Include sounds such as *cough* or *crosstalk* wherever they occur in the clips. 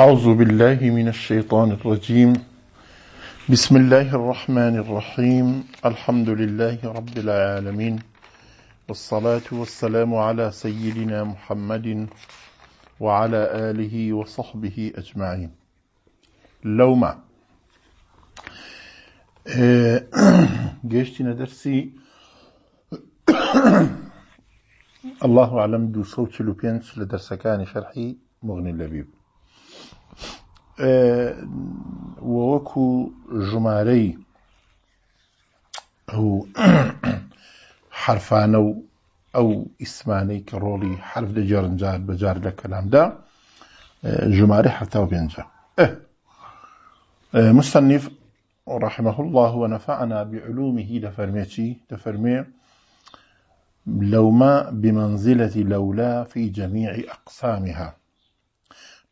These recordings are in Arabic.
أعوذ بالله من الشيطان الرجيم بسم الله الرحمن الرحيم الحمد لله رب العالمين والصلاة والسلام على سيدنا محمد وعلى آله وصحبه أجمعين لوما آه، جيشتنا درسي الله أعلم دو صوت لبينس لدرسكان شرحي مغني اللبيب اه، وەکو ژمارەی ئەو *coughs* حرفانە و ئەو ئیسمانەی کە ڕۆڵی حرف دەجارنجار بەجار لە کەلامدا ژمارە اه، حتا و پێنج اه، مستنیف رحمه الله ونفعنا بعلومه لفرميتي لفرمي لوما بمنزلة لولا في جميع أقسامها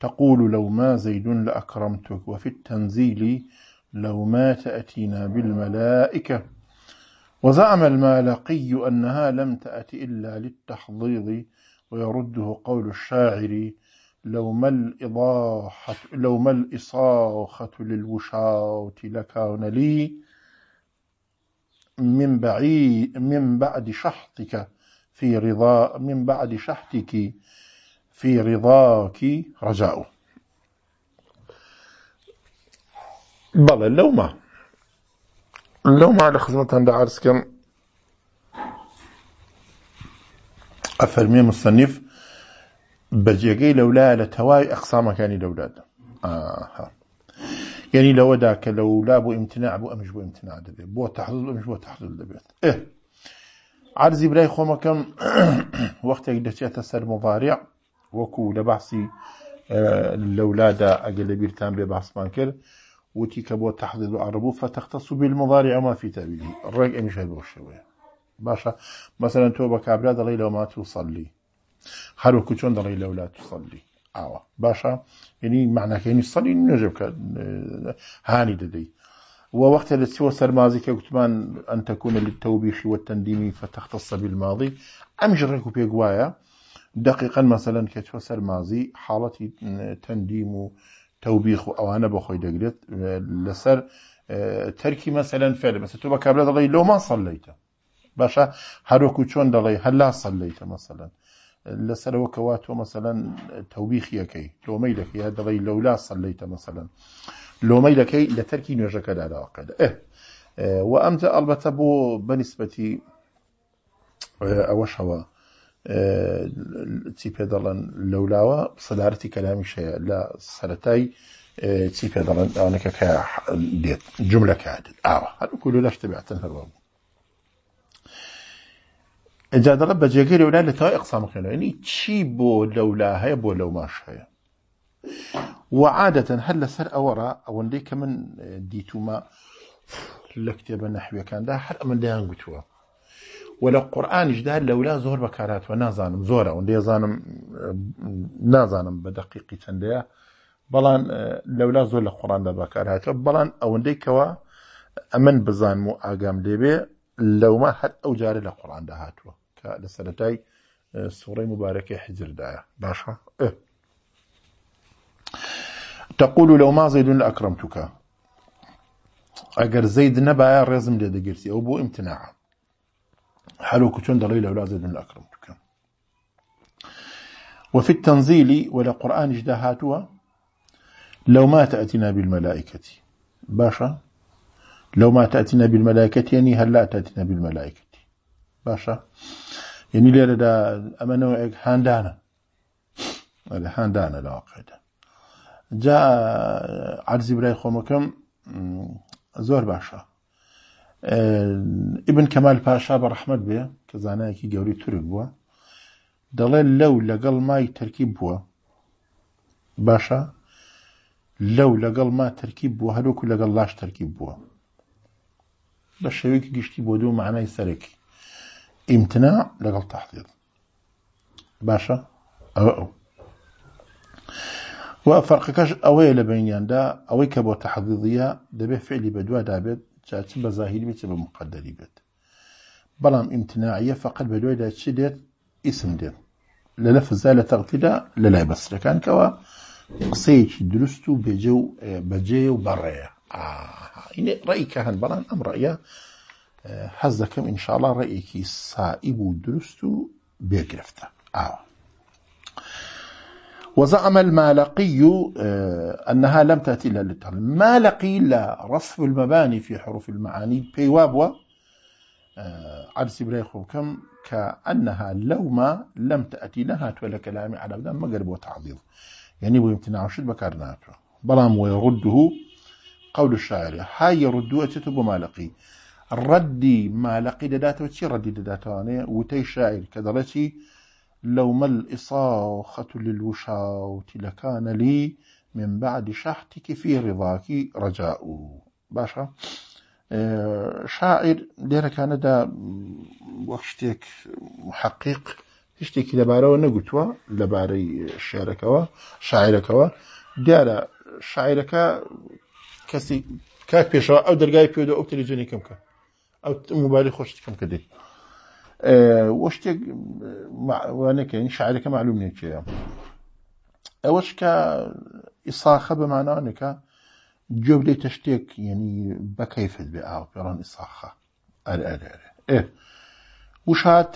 تقول لو ما زيد لأكرمتك وفي التنزيل لو ما تأتينا بالملائكة وزعم المالقي أنها لم تأت إلا للتحضيض ويرده قول الشاعر لو ما الإضاحة لو ما الإصاخة للوشاة لكان لي من بعيد من بعد شحطك في رضا من بعد شحتك في رضاك رجاء بلا اللومة اللومة على خدمة عند عرسكم أفرمي مصنف بەجێگەی لەولا لە يعني ئەقسامەکانی دەولات یعنی لەوەدا کە لەولا بۆ بو امتناع ئەمش بۆ بو دەبێت بو تحلل ئەمش بۆ تحلل دەبێت عرضی برای خۆمەکەم وەختێک يقدر تسال مضارع وكو لبحثي الأولاد اه، لەولادا بيرتان ببحث مانكر وتي كبو کرد وتی فتختص بالمضارع ما في اه، فتەختەس و بالمەضاری ئەما فی باشا مثلا توبة كابرا دلي لو ما تصلي بە كتون دلي لو لا تصلي چۆن باشا يعني معنى كيني صلي نجب هاني ددي ووقت السوى سرمازي كتبان أن تكون للتوبيخ والتنديم فتختص بالماضي أمجرك بيقوايا دقیقا مەسەلەن کە چۆ سەر مازی حاڵەتی تەندیم و تەوبیخ و ئەوانە بە خۆی دەگرێت لەسەر تەرکی مەسەلەن فێر مەسە تۆ بە کابرا دەڵی لۆما سەلیتە باشە هەروکو چۆن دەڵی هەلا سەلیتە مەسەلەن لەسەرەوە کەوا تۆ مەسەلەن تەوبیخیەکەی لۆمەی لەکەی دەڵی لەولا سەلیتە مەسەلەن لۆمەی لەکەی لە تەرکی نوێژەکەداداواقعدا و ئەمجە ئەلبەتە بۆ بەنسبەتی ئەوەش هەوە چی پێ دەڵێن لەولاوە سەدارەتی کەلامی شەیە لە سەتای چی پێ دەڵێن ئەوانەکە کە دێت جملە کات ئاوە هەرکو لە شتبیاتن هەروە بوو ئەجادەڵە بەجێگەی لەولا لە تاوای ئەقسام خوێنەوەنی چی بۆ لەولا هەیە بۆ لەو ماش هەیە وعادەتەن هەر لەسەر ئەوەڕە ئەوەندەی کە من دیتومە لە کتێبە نەحویەکاندا هەر ئەمەندایان گوتووە و لە قورآانیشدا لەولا زۆر بەکاراتوە نازانم زۆرە و دێزانم نازانم بە دەقیقی چەندەیە بەڵام لەولا زۆر لە قڕاندا بەکارهاتەوە بەڵام ئەوەندەیکەوە ئەمن بزانم و ئاگام لێبێ لەوما هەر ئەو جارە لە قڕاندا هاتووە کە لە سەرەتای سوڕی مبارەکەی حجردایە باشە تەقول لەو مازیدون لە ئەکرم توکە ئەگەر زەید نەبایە ڕێزم لێ دەگرتی ئەو بۆ ئیمتناعە حلو كتون دليل أولاد من الأكرم وفي التنزيل ولا قرآن اجدهاتها لو ما تأتينا بالملائكة باشا لو ما تأتينا بالملائكة يعني هل لا تأتينا بالملائكة باشا يعني لي لدى أما نوعك حاندانا هذا حاندانا لواقع جاء عرض براي خومكم زور باشا ئبن کەمال پاشا بە ڕحمد بێ کە زانایەکی گەوری تورک بووە دەڵێ لەو لەگەڵ مای تەرکی بووە باشە لەو لەگەڵ ما تەرکی بووە هەروکو لەگەڵ لاش تەرکی بووە بە شێوەیەکی گشتی بۆ دوو معنای سەرەکی ئیمتنا لەگەڵ تاحقیق باشە ئەوە ئەو و فەرقەکەش ئەوەیە لە بینیاندا ئەوەی کە بۆ تەحەقیقیە دەبێت فعلی بە دووادابێت چاچم بە زاهیل بێت بە مقدەری بێت بەڵام ئیمتناعیە فقط بە دوێدا چی دێت ئیسم دێت لە لە فزای لە تەغتیدا لە لای بەسرەکانکەوە قسەیەکی دروست و بێجە و بەجێ و بەڕێە ئینێ ڕێی کە هەن بەڵام ئەم ڕەیە حەز دەکەم ئینشاڵا ڕێیەکی سائب و دروست و بێگرفتە ئاوە وزعم المالقي آه، أنها لم تأتي إلا للتعليم ما لقي رصف المباني في حروف المعاني بيوابوا آه، عبس بريخو كم كأنها لو ما لم تأتي لها ولا كلامي على ما قربوا وتعضيض يعني بو يمتنع شد بكارناتو بلام ويرده قول الشاعر هاي يردوه تتبو مالقي الردي مالقي دداته وتي ردي دداتوانه وتي شاعر كدرتي لو ما الإصاخة للوشاوت لكان لي من بعد شحتك في رضاك رجاء باشا آه، شاعر لێرە کانەدا وەک شتێک محقیق ونقوتوا لباري شعرك و شاعرك و ديرا شاعرك کەسی كاك بيشوا أو درقاي بيودو أو تەلیزیۆنی کەم أو ئەو خوشت خۆشتکەم دي وە شتێک وانەکەین شاعرەکە معلوم نێکەیە ئەوەش کە ئیساخە بەمانانەکە گوێ بدەیتە شتێک یعنی بەکەیفت بێ ئاو پێڕان ئیساخە ئەرئێ وشات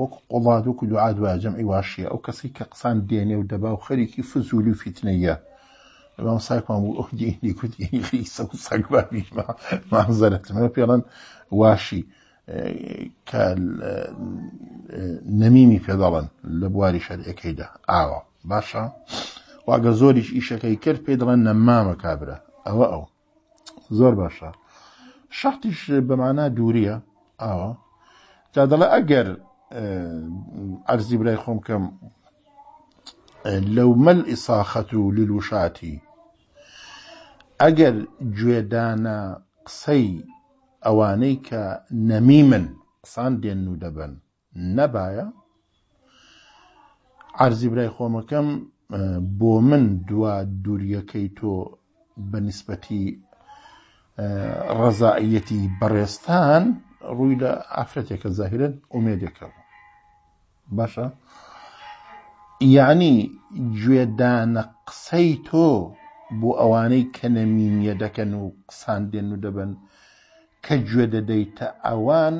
وەکو قوڵات وەکو دوعاد واجەم ئیواشیە ئەو کەسی کە قسان دێنێ و دەبا و خەریکی فزولی و فیتنەیە بەڵام ساکمان بوو ئەو دینی کوتی سە و سەگبابیش مازەرەتمە پێڵەن واشی. کە نەمیمی پێداڵن لە بواری شەرەکەیدا ئاوە باشە واگە زۆریش ئیشەکەی کرد پێ دەڵێن نەمامە کابرا ئەوە ئەو زۆر باشە شەختیش بەمانە دووریە ئاوە تا دەڵێ ئەگەر ئەرزی برای خۆم کەم لەو مەل ئیساخەت و للوشاتی ئەگەر گوێدانە قسەی ئەوانەی کە نەمیمن قسان دێن و دەبن نەبایە عرزی برای خۆمەکەم بۆ من دوا دووریەکەی تۆ بە نسبەتی ڕزائەتی بەڕێستان ڕووی لە ئافرەتێکە زاهرت ئومێدێکەوە باشە یعنی گوێدانە قسەی تۆ بۆ ئەوانەی کە نەمینیە دەکەن و قسان دێن و دەبن کە گوێ دەدەیتە ئەوان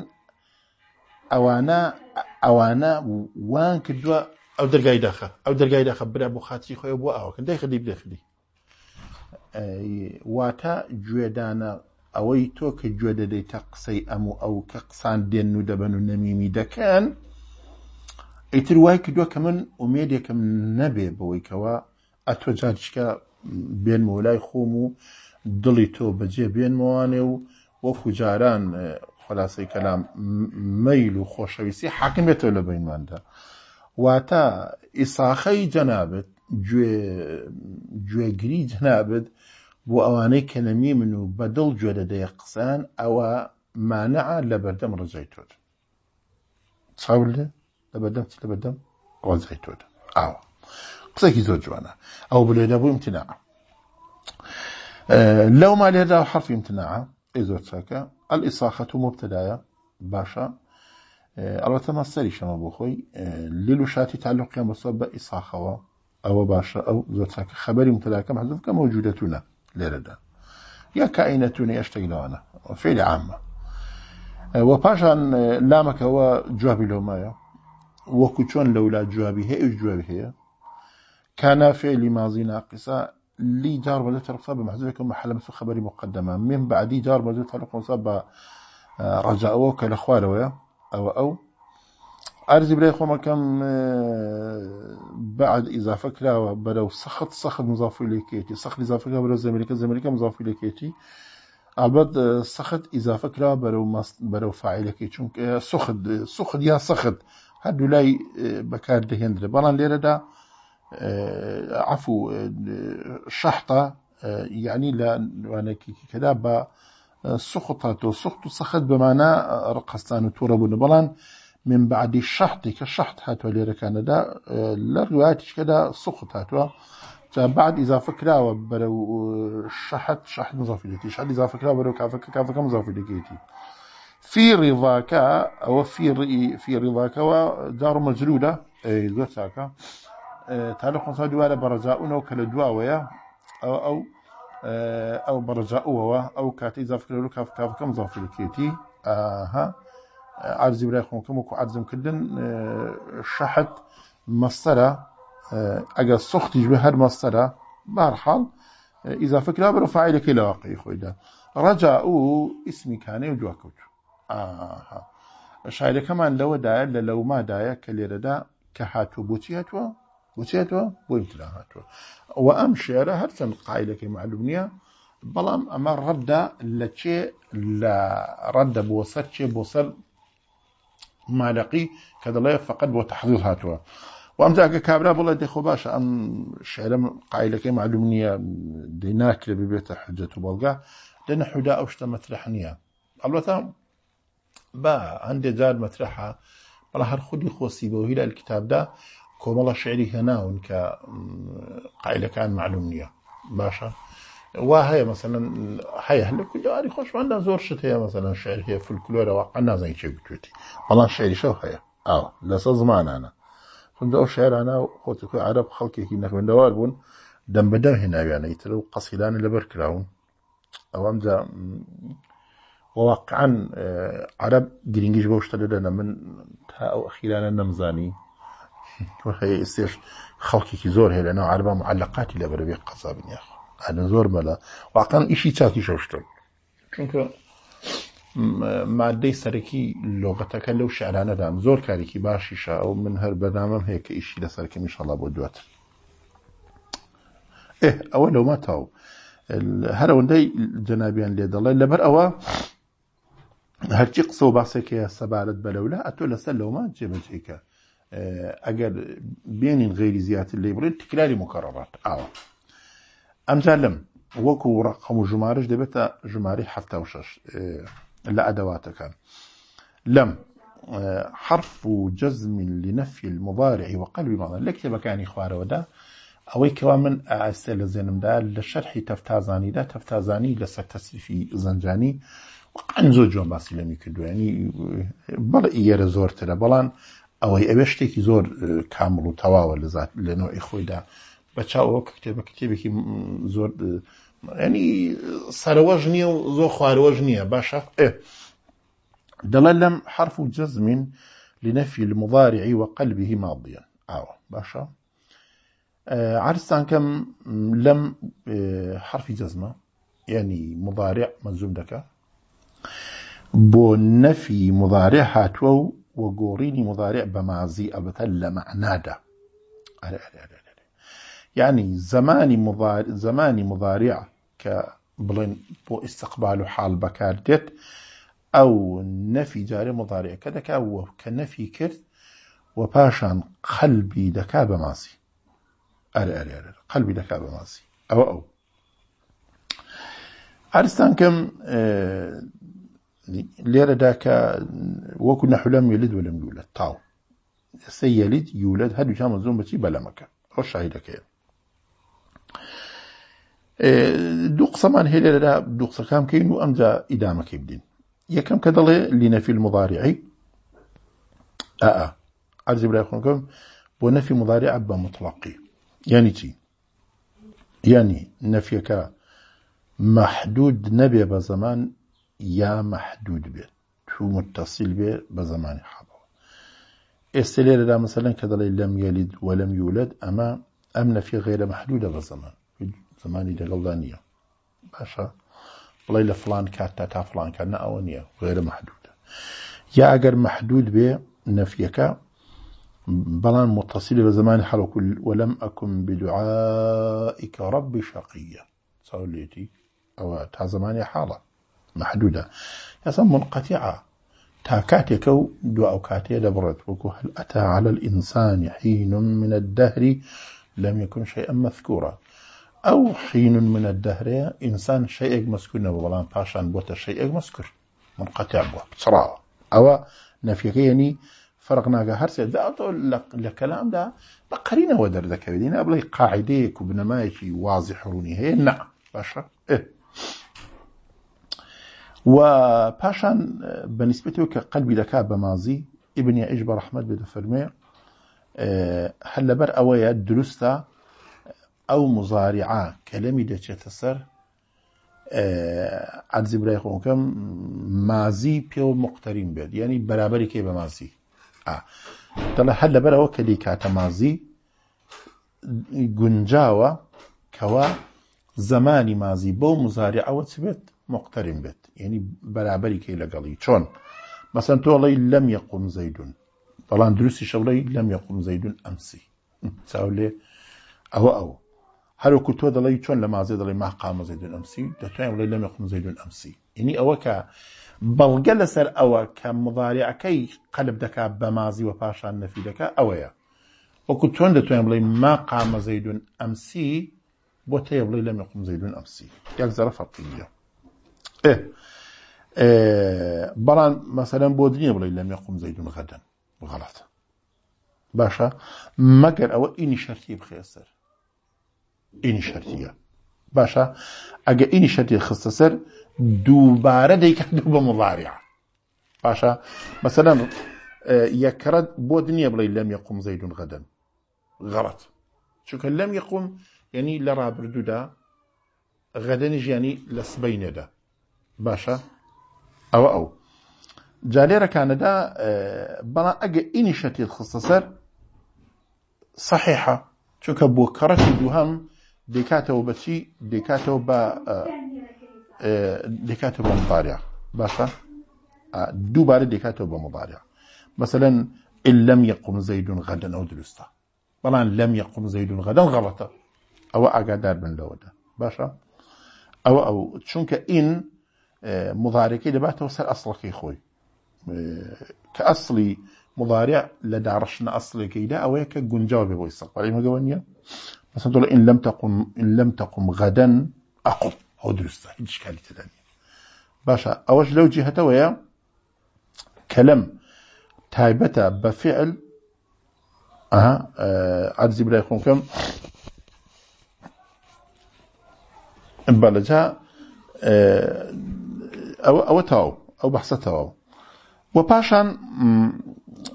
ئەوانە ئەوانە وان کردووە ئەو دەرگای داخە ئەو دەرگای داخە برا بۆ خاتی خۆی بۆ ئەوکن دای خەدی بدەخلی واتە گوێدانە ئەوەی تۆ کە گوێ دەدەیتە قسەی ئەموو ئەو کە قسان دێن و دەبەن و نەمیمی دەکەن ئیتر وای کردووە کە من ئومێدێکم نەبێ بەوەیکەوە ئەتۆ جارچکە بێنمە لای خۆم و دڵی تۆ بەجێ بێنمەوانێ و وەکو جاران خلاصەی کەلام مەیل و خۆشەویستی حاکم بێتەوە لە بینماندا واتە ئیساخەی جەنابێت گوێگری جەنابێت بۆ ئەوانەی کەلەمی من و بەدڵ گوێ دەدەیە قسان ئەوە مانع لە بەردەم ڕزای تۆت چاول لە بەردەم لە بەردەم ڕزای تۆت ئاوە قسێکی زۆر جوانە ئەو بلێدە بوو امتناع لەو ما لێدا حرفی امتناع زۆر چاکە ئەل ئیساخەت و مبتدایە باشە ئەڵەتە مەسەری شەمە بۆ خۆی لیل و شاتی تعلقیان بەسە بە ئیساخەوە ئەوە باشە ئەو زۆر چاکە خبری متلاکەم حەزم کە مەوجودەتونە لێرەدا یا کائینەتونە یشتێک لەوانە فعل عامە وە پاشان اه، لامەکەەوە جوابی لەومایە وەکو چۆن لەولا جوابی هەیە جوابی هەیە مازی لي جار مدينة القصبة محذوف يكون محل مسوق خبري مقدمة من بعدي جار مدينة القصبة رجاء أوك الأخوال ويا أو أو أرزي بلاي خوما كم آه، بعد إذا فكرة بلو سخط سخط مضاف كيتي سخط إذا فكرة بلو زملكة زملكة مضاف كيتي البد آه، سخط إذا فكرة بلو مص بلو كي چونك سخط آه، سخط يا سخط هدو لاي بكار دهندري بلان ليرة دا آه، عفو آه، شحطة آه، يعني لا لوانك كذا با سقطت وسقط سخط بمعنى رقصتان وتوربون بلان من بعد الشحط كالشحط هاتوا اللي كان دا لغوات كذا سقط هاتوا بعد اذا كلا وبرو شحط شحط مضاف إليتي شحط اذا كلا وبرو كافك كافك مضاف إليتي في رضاك أو في في رضاك ودار مجلولة أي ذاتك تا لە خۆسا دووارە بەڕزاونەوە کە لە دواوەیە ئەو ئەو ئەو بەڕزاوەوە ئەو کاتی زافکرێن و کافکافەکەم آه، زافرکێتی ئاها عرزی برای خۆکەم وەکو عزمکردن آه، شەحت مەستەرە ئەگەر آه، سوختیش بە هەر مەستەرە بارحاڵ ئیزافەکرا بەرە فعیلەکەی لە واقعی خۆیدا ڕەجا ئەو ئیسمی کانەی و دواکەوت شاعرەکەمان لو لە لەومادایە کە لێرەدا کە كهاتو بۆچی هاتووە وچێتەوە بۆی ترا هاتووە ئەوە ئەم شێرە هەرچەند قایلەکەی معلوم نییە بەڵام ئەمە ڕەتدا لە چێ لە ڕەتدە بۆ سەر چێ بۆ سەر مالەقی کە دەڵێ فقط بۆ تحضیل هاتووە وامجاکە کابرا بڵێ دەخۆ باشە ئەم شعرە قایلەکەی معلوم نییە دەیناکرێ ببێتە حجەت و بەڵگا لەنە حودا ئەو شتە مەترح نییە ئەلبەتە بە هەندێک جار مەترحە بەڵ هەر خودی خۆسی بە هیلا کتابدا کۆمەڵە شعری هەناون کە قایلەکان معلوم نییە باشە وا هەیە مەمثلەن هەیە هەندە کواری خۆشماندا زۆر شت هەیە مەمثلەن شعر هەیە فلکلۆرەوە ئەنازای چێ بتوێتی بەڵام شعری شەو هەیە ئاوە لەسە زمانانە خوندە ئەو شعرانە خۆتی خۆی عرب خەڵکێکی نەخوێندەوار بوون دەم بەدەم هێناویانە ئیتر و قەسیدانە لەبەر کراون ئەوەمجا وواقعان عرب گرنگیش بەو شتە لەدەنە من تا ئەو ئەخیرانە نەمزانی ئێستێش خەڵکێکی زۆر هەیە لەناو عربا معلقاتی لە بەرەوێ قەزا بنیاخ ئەن زۆر مەلا واقعان ئیشی چاکی شەشتن چونکە مادەی سەرەکی لۆگەتەکە لەو شعرانەدام زۆر کارێکی باشیشە ئەو من هەر بەدامەم هەیە کە ئیشی لە سەرکەمی شەڵا بۆ دواتر ئەوە لەوما تاو هەرەوەندەی جەنابیان لێ دەڵێ لەبەر ئەوە هەرچی قسە و باسێکەیە سەبارەت بەلەولا ئەتۆ لەسەر لەومان جێبەجێکە ئەگەر بێنین غێری زیاتر لێ بڵێت تکراری مکەڕات ئاوە ئەمجار لەم وەکو ڕقم و ژمارش دەبێتە ژماری ه شش لە ئەدەواتەکان لەم حرف و جەزم لنەفی المبارعی وەقلبی ماڵە لە کتێبەکانی خوارەوەدا ئەوەی کەوا من ئاسێ لە زێنمدا لە شەرحی تەفتازانیدا تەفتازانی لەسەر تەسریفی زەنجانی قەن زۆر جۆن باسی لەمی کردوێنی بەڵ ئێرە زۆرترە بەڵام ئەوەی ئەوێ شتێکی زۆر اه، کامل و تەواوە لە لە نوعی خۆیدا بە چاوەوە کتێبە کتێبێکی زۆر اه، ینی سەرەوەژ نییە و زۆر خوارەوەژ نییە باشە اه، دەڵێن لەم حرف و جەزمین لنەفی المضارعی وقلبه ماضیە ئاوە باشە عرسان کەم لەم حرفی جەزمە یعنی مضارع مەزوم دەکە بۆ نەفی مضارع هاتووە و وجوريني مضارع بمازي أبتا لمعنادة أري أري يعني زماني مضارع زماني مضارع كبلين بو استقبال حال بكاردت أو نفي جاري مضارع كدك أو كنفي كرت وباشان قلبي دكاب ماسي أري أري أري قلبي دكاب ماسي أو أو أرستان كم آه، ليرة داك وكو نحو لم يلد ولم يولد طاو سيلد يولد هادو زوم بتي بلا مكا أو شاهدك يعني إيه، دوو قسەمان هەیە لەدا دوو قسەکان بکەین و ئەمجا ئیدامەکەی بدین یەکەم کە دەڵێ لینەفی مضارعی ئا ئەرزی بلا يخونكم بۆ نەفی مضارع أبا مطلقي يعني تي يعني نفيك محدود نبي بزمان زمان یا محدود بێت تو متصل بێ بە زمانی حەبەوە ئێستا لێرەدا مەسەلەن کە دەڵێ لەم یەلید وەلم یولد ئەمە ئەم نەفی غێرە محدودە بە زمان زمانی لەگەڵدا نییە باشە بڵێ لە فلان کات تا تا فلان کات نە ئەوە نییە غێرە محدودە یا ئەگەر محدود بێ نەفیەکە بەڵان متصل بە زمانی حەڵکو وەلم ئەکم بدعائك ربي شقية سوليتي أو تا زمانی حاڵە محدودة يسمى منقطعة تا دو أو كاتي دبرت وەکو أتى على الإنسان حين من الدهر لم يكن شيئا مذكورا أو حين من الدهر إنسان شيئا مسكون وبلان باشان بوتا شيئا مسكر منقطع بوا بصراع أو نفيقيني فرقنا هرس ذات لكلام ده بقرينا ودر ذكرينا بلي قاعدة كبنمايشي واضح روني هي نعم باشا إيه و پاشان به نسبت او که قلبی دەکا به مازی ئیبنی عیش بە ڕحمد بێ دەفەرمێ هەر لەبەر ئەوەیە دروستە ئەو مزاریعا کەلەمی تسر آه، عد زبرای خون کم مازی پیو و مختەریم یعنی برابری که آه. به مازی طلا دەڵە هەر لەبەرەوە کەلی کاتە مازی گنجاوا کوا زمانی مازی با مزاری و چ بێت مختەریم بێت یعنی بەرابەری کەی لەگەڵی چۆن مەسەن تۆڵی لەم یەقوم زەیدون بەڵام دروستی شەڵی لەم یەقوم زەیدون ئەمسی *laughs* چاولێ ئەوە ئەو هەروکو تۆ دەڵی چۆن لە مازێ دەڵی ماقام زەیدون ئەمسی دەتوانین وڵی لەم یەقوم زەیدون ئەمسی ینی ئەوە کە بەڵگە لەسەر ئەوە کە مضارعەکەی قەلب دەکات بە مازی و پاشان نەفی دەکە ئەوەیە وەکو چۆن دەتوانین بڵێ ما قامە زەیدون ئەمسی بۆ تێ بڵێ لەم یەقوم زەیدون ئەمسی یەک زەرە فەقیە بەڵام مەسەرەن بۆ دنیا بڵێ لەم قوم زەیدون غەدەن غەڵات باشە مەگەر ئەوە ئینی شەرتی بخێسەر ئینی شەرتیە باشە ئەگە ئینی شەرتی خستە سەر دووبارە دەیکات بە مڵاریە باشە مەسەرەن یەکەرەت بۆ دنیا بڵێ لەم قوم زەیدون غەدەن غەڵات چونکە لەم یقوم یعنی لە ڕابردوودا غەدەنی ژیانی لە سبەینێدا باشە ئەوە ئەو جالێرەکانەدا بەڵام ئەگە ئینی شەتیت خستە سەر صحیحە چونکە بۆ کەڕەتی دووهەم دێکاتەوە بەچی دێکاتەوە بە دێکاتەوە بە مباریا باشە دووبارە دێکاتەوە بە مباریا مثلەن لەم یەقم زەیدون غەدەن ئەو دروستە بەڵام لەم یەقم زەیدون غەدەن غەڵەتە ئەوە ئاگادار بن لەوەدا باشە ئەوە ئەو چونکە ئین مضاركي دبات وسر أصل كي خوي كأصلي مضارع لدى عرشنا أصلي كي دا أو هيك جنجاب يبوي الصق عليهم جوانيا بس نقول إن لم تقم إن لم تقم غدا أقم أو درس إيش كالي تداني باشا أوش لو جهة ويا كلام تايبتا بفعل أه عزيز بلا يكون كم بلجا تاو ئەو بەحسە تەواو وە پاشان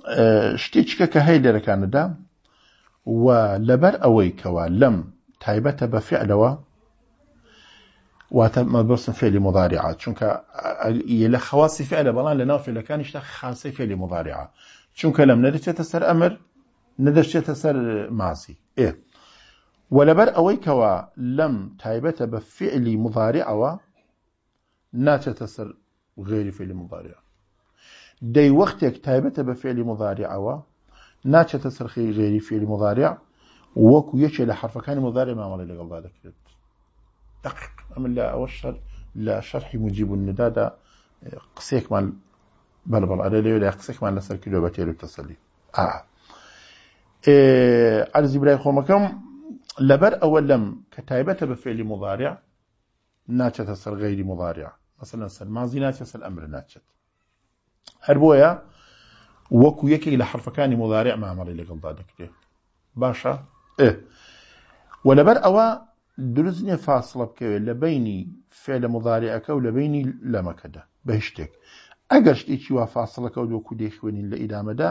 اه، شتێکیکە کە هەیە لێرەکاندا و لەبەر ئەوەی کەوا لەم تایبەتە بە فعلەوە واتە مەبرسن فعلی مضارعات چونکە لە خواسی فعلە بەڵان لە ناو فعلەکانیشتا خاصی فعلی مضارعات چونکە لەم نەدەچێتە سەر ئەمر نەدەچێتە سەر مازی ئێ اه. وەلەبەر ئەوەی کەوا لەم تایبەتە بە فعلی مضارعەوە ناچێتە سەر غێری فعلی مضارع دەی وەختێک تایبەتە بە مضارع و ناچێتە سەرخی غێری فعلی مضارع وەکو یەکێ لە حرفەکانی مضارع مامەڵی لەگەڵدا دەکرێت دقیق أم لە ئەوە شەر لە شەرحی مجیب الندادا قسێکمان بەلبڵ ئەرە لێ لە قسێکمان لەسەر کردو بە تێر تەسەلی ئەرزی برای خۆمەکەم لەبەر ئەوە لەم کە تایبەتە بە بفعل مضارع ناچێتە سەر غێری مضارع مثلا سن ماضی ناچێت سەر هربويا وكو يكي بۆیە وەکو یەکێک لە حرفەکانی مۆدارێ مامەڵی لەگەڵدا دەکرێت باشە اه. وەلەبەر ئەوە دروست نیە فاصلە بکەوێت لە بینی فێ لە مدارێەکە و لە بینی لەمەکەدا بە شتێک ئەگەر شتێکی وا فاصلەکە و وەکو دێخوێنین لە ئیدامەدا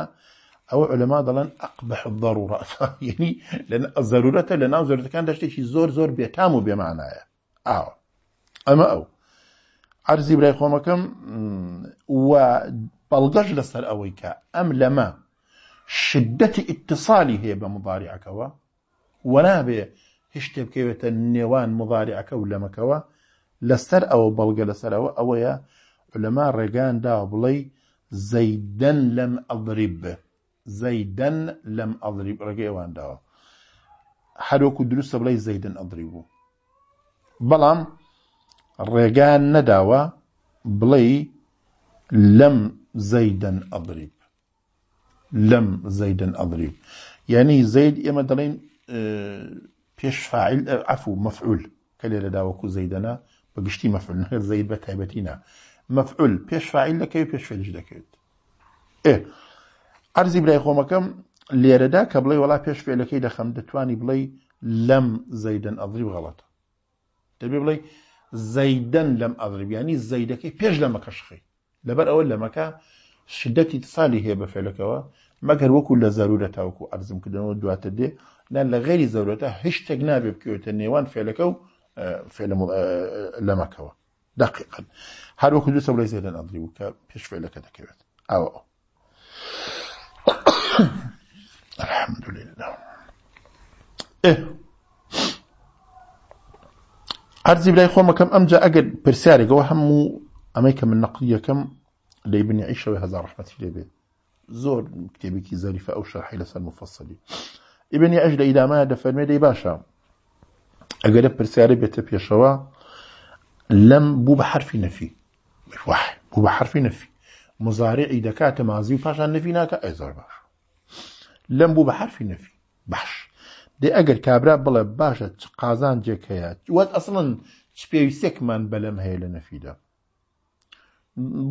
ئەو علەما دەڵەن ئەقبح ضرورە *laughs* یعنی ضرورەتە لە ناو زۆرەکان دەشتێکی زۆر زۆر بێتام و بێمانایە ئاوە ئەمە ئەو عەرزی برای خۆمەکەم و بەڵگەش لەسەر ئەوەی کە ئەم لەمە شدەتی ئتصالی هەیە بە مبارعەکەەوە و نابێ هیچ شتێ بکەوێتە نێوان مبارعەکە و لەمەکەوە لەسەر ئەوە بەڵگە لەسەرەوە ئەوەیە لەما ڕێگاندا بڵێ زەیدەن لەم ئەڵریب زەیدەن لەم ئەڵریب ڕێگەیوانداوە هەروەکو دروستە بڵێ زەیدن ئەڵری بوو بەڵام ريغان نداوا بلي لم زيدا اضرب لم زيدا اضرب يعني زيد يا مدلين آه، بيش فاعل آه، عفو مفعول كلي كو زيدنا بقشتي مفعول نهر *laughs* زيد بتايبتينا مفعول بيش فاعل لكي بيش فاعل جدك ايه عرزي بلاي خومكم اللي ليردا كبلي ولا بيش فاعل لكي خمدتواني بلي لم زيدا اضرب غلط تبي بلي زەیدەن لەم ئەضربیانی زەیدەکەی پێش لە مەکەشخی لەبەر ئەوە لە مەکە شدەتی سالی هەیە بە فێلەکەەوە مەگەر وەکو لە زەرورە تاوەکو ئەرزم کردنەوە دواتە دێ لا لە غێری زەورەتە هیچ شتێک نابێ بکوێتە نێوان فێلەکە و لەمەکەوە دقیقا هەروەکو دوسە بڵی زێدەن ئەدری و کە پێش فێلەکە دەکەوێت ئەوە *coughs* الحمد لله إيه عرضي بلاي خوما كم أمجا أقل برساري قوة همو أميكا من نقية كم اللي ابن عيشة وهذا رحمة الله به زور كتابي كي زارفة أو شرحي لسان المفصلي ابن عيشة إذا ما دفن ميدي باشا أقل برساري بيتبيا شوا لم بو بحرف نفي واحد بو بحرف نفي مزارعي دكات مازي وفاشا نفي ناكا أي زار باشا لم بو بحرف نفي بحش دێ ئەگەر کابرا بڵێ باشە چ قازانجێک هەیە وەت ئەسڵن چ پێویستێکمان بەلەم هەیە لە نەفیدا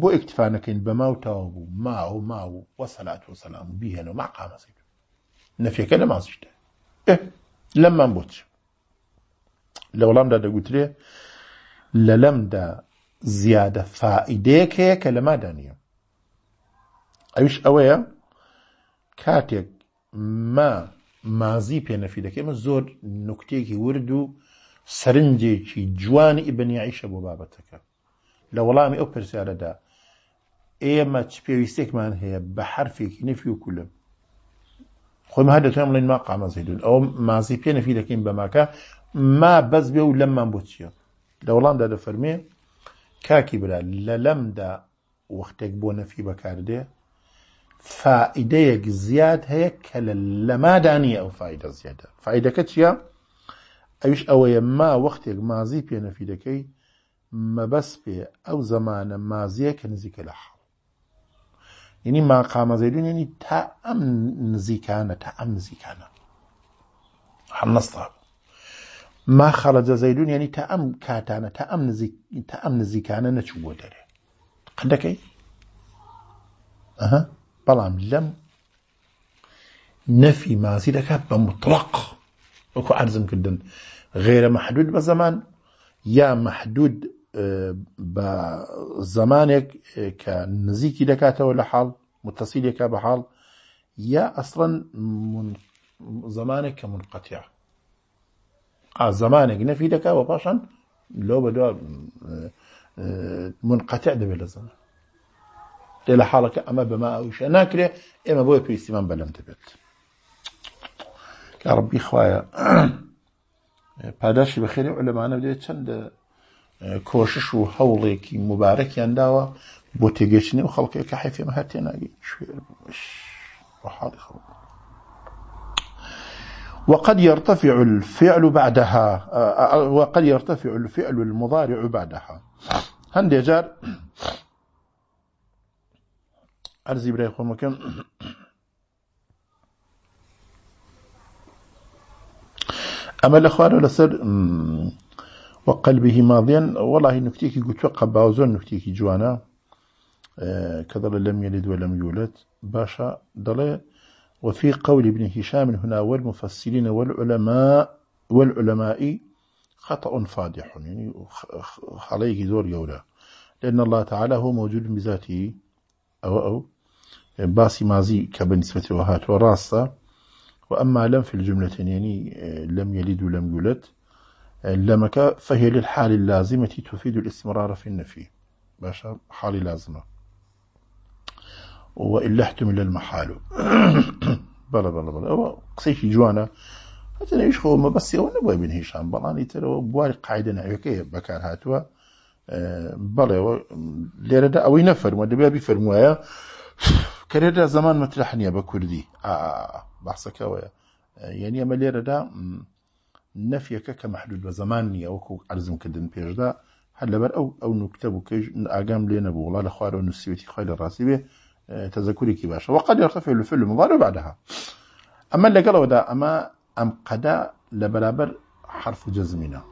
بۆ ئکتفانەکەین بە ماو تاوا بوو ما و ما و وەسەلات و سەسلام بیهێن و ما قامەسی نەفیەکە لە مازیشتە لەممان بۆچ لە وەڵامدا دەگوترێ لە لەمدا زیادە فائیدەیەک هەیە کە لەمادا نییە ئەویش ئەوەیە کاتێک ما مازی پێنەفی دەکە ئمە زۆر نوکتێکی ورد و سەرنجێکی جوانی ئیبنیعیشە بۆ بابەتەکە لە وەڵامی ئەو پرسیارەدا ئێمە چ پێویستێکمان هەیە بە حرفێکی نفی و کولم خۆم هە دەتوانم بڵێن ما قامە زیدون ئەو مازی پێ نەفی دەکەین بەماکە ما بەس بێ و لەممان بۆ چیە لە وەڵامدا دەفەرمێ کاکی برا لە لەمدا وەختێک بۆ نەفی بەکاردێ فائده زيادة زياد هي كل لما داني او فائده زياده فائده كچيا ايش او ما وقت ما زي بينا في دكي ما بس بي او زمان ماضي كان زيك لح يعني ما قام زيدون يعني تا ام نزيكانا تا ام نزيكانا هم نصطاب ما خرج زيدون يعني تا ام كاتانا تا ام نزيكانا نزيك نچوه داري قدكي اها بلام لم نفي ما زيدك بمطلق وكو وەکو عرزم غير محدود مەحدود يا محدود آه، بزمانك مەحدود آه، بە ولا حال نزیکی دەکاتەوە يا اصلا متتەسیلێکە بە زمانك یا ئەسڵەن زمانێک کە منقەتیا زمانێک نەفی دەکات و دل لێ لە حاڵەکە ئەمە بەما إما ناکرێ ئێمە بۆی بلم بەلەم دەبێت کارڕبی خوایە پاداشی بەخێری لەمانە لێ چەندە اه، کۆشش و هەوڵێکی مبارەکیان داوە بۆ تێگەشتنی و خەڵکێک کە حیفێمە هەتێ ناگەی شوێر حاڵی خەڵ وقد يرتفع الفعل بعدها اه، اه، وقد يرتفع الفعل المضارع بعدها هندي جار عرضی برای خۆم مكان أما الأخوان خوارە لەسەر وقلبه ماضيا والله نكتيكي قلت وقع باوزون نكتيكي جوانا آه، كذل لم يلد ولم يولد باشا ضلي وفي قول ابن هشام هنا والمفسرين والعلماء والعلماء خطأ فادح يعني عليه دور جولا لأن الله تعالى هو موجود بذاته أو أو باسي مازي كبنسبة بە نسبەتەوە وأما لم في الجملة اه، يعني لم يلد ولم يولد اه، لمك فهي للحال اللازمة تفيد الاستمرار في النفي باشا حالي لازمة وإلا احتمل المحال بلا بلا بلا أو قسيشي جوانا حتى نعيش خوما بس أو نبغي بن هشام بلاني ترى بوالي قاعدة نعيوكي بكار هاتوا بلا ليرة دا أوي نفر ما دبيا بفرموايا کەرێدا زەمان مەترح نییە آه کوردی آه، آه، آه، باسەکەەوەە یعنی يعني ئەمە لێرەدا نەفیەکە کە مەحدود بە زەمان نییە وەکو ئەرزمکردن پێشدا هەر لەبەر ئەو ئەو نوکتە بوو کەژ ئاگام لێ نەبوو وڵا لە خوارەوە نووسیوەتی خۆی لە ڕاستی بێ تەزەکوورێکی باشە وقد يرتفع الفل مضارع بعدها أما اللي قالوا دا أما أم قدا لبرابر حرف جزمنا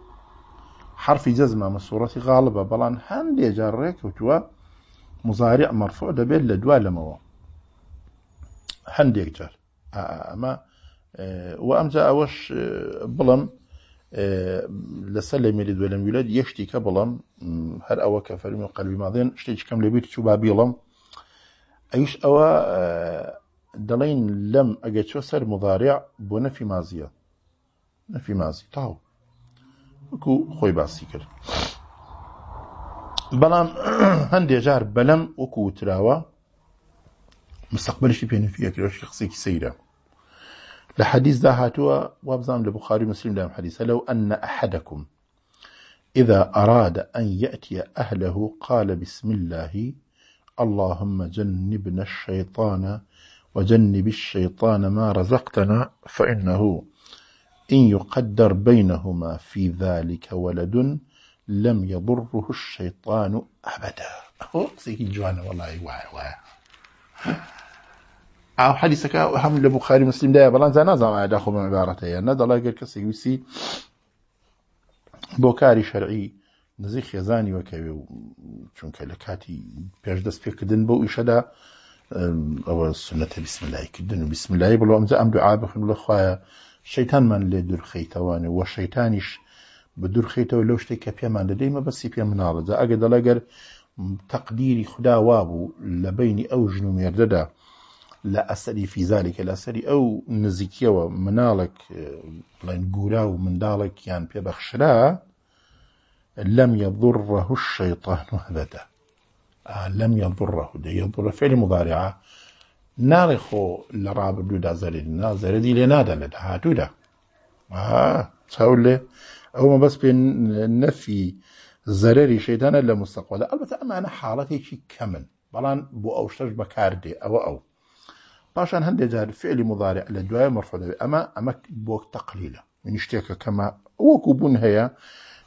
حرف جزمة من صورة غالبة بلان هندي جاريك وتوا مزارع مرفوع دبل لدوال لموا هەندێک جار ئەمە و ئەمجا ئەوەش بڵم لەسەر لە میلی دوێ لە میولەت یەشتی کە بڵم هەر ئەوە کە فەرمی و قەلوی ماڵێن شتێکی کەم لەبییر چوو با بیڵم ئەوش ئەوە دەڵین لەم ئەگە چۆ سەر مدارع بۆ نەفی مازیە نەفی مازی تاو وەکو خۆی باسی کرد بەڵام *clears throat* هەندێک جار بەلەم وەکو وتراوە مستقبلشی پێێن فیەکرەوە شخصێکی شخصي لە حەدیث دا هاتووە وابزانام لە بخاری مسلیم لام حەدیثە لەو ئەن إذا أراد أن يأتي أهله قال بسم الله اللهم جنبنا الشيطان وجنب الشيطان ما رزقتنا فإنه إن يقدر بينهما في ذلك ولد لم يضره الشيطان أبدا سيدي جوانا والله واي واي ئاو حەدیسەکە هەم لە بخاری مسلیمدایە بەڵان جا نازانایە داخۆ بە عبارەتەیە نە دەڵای گەر کەسێک ویسی بۆ کاری شەرعی نزیک خێزانی وەکەوێ و چونکە لە کاتی پێش دەست پێکردن بۆ ئیشەدا ئەوە سنەتە بیسملایکردن و بیسملایی بڵ ئەمجا ئەم دوعا بخن لە خویە شەیتانمان لێ دوورخەیتەوانێ وە شەیتانیش بە دوورخیتەوە لەو شتێک کە پێمان دەدەیمە بەسی پێ مناڵەدا ئەگە دەڵەگەر تەقدیری خدا وابوو لە بینی ئەو ژن و مێردەدا لا أسري في ذلك لا أسري أو نزكية ومنالك آه، لين قولا ومن ذلك يعني في بخشرا لم يضره الشيطان هذا آه لم يضره ده يضره فعل مضارعة نارخو لراب دو دا زري دي نازري دي لنا دا لدا هاتو دا آه أو ما بس بين نفي زرري شيطان لمستقبل البته أما أنا حالتي شي كمن بلان بو أوشتش بكار دي أو أو پاشان هندي جار فعل مضارع على الدواء مەرفع دەبێت أما ئەمە بوك تقليله من شتێکە كما وەکو بوون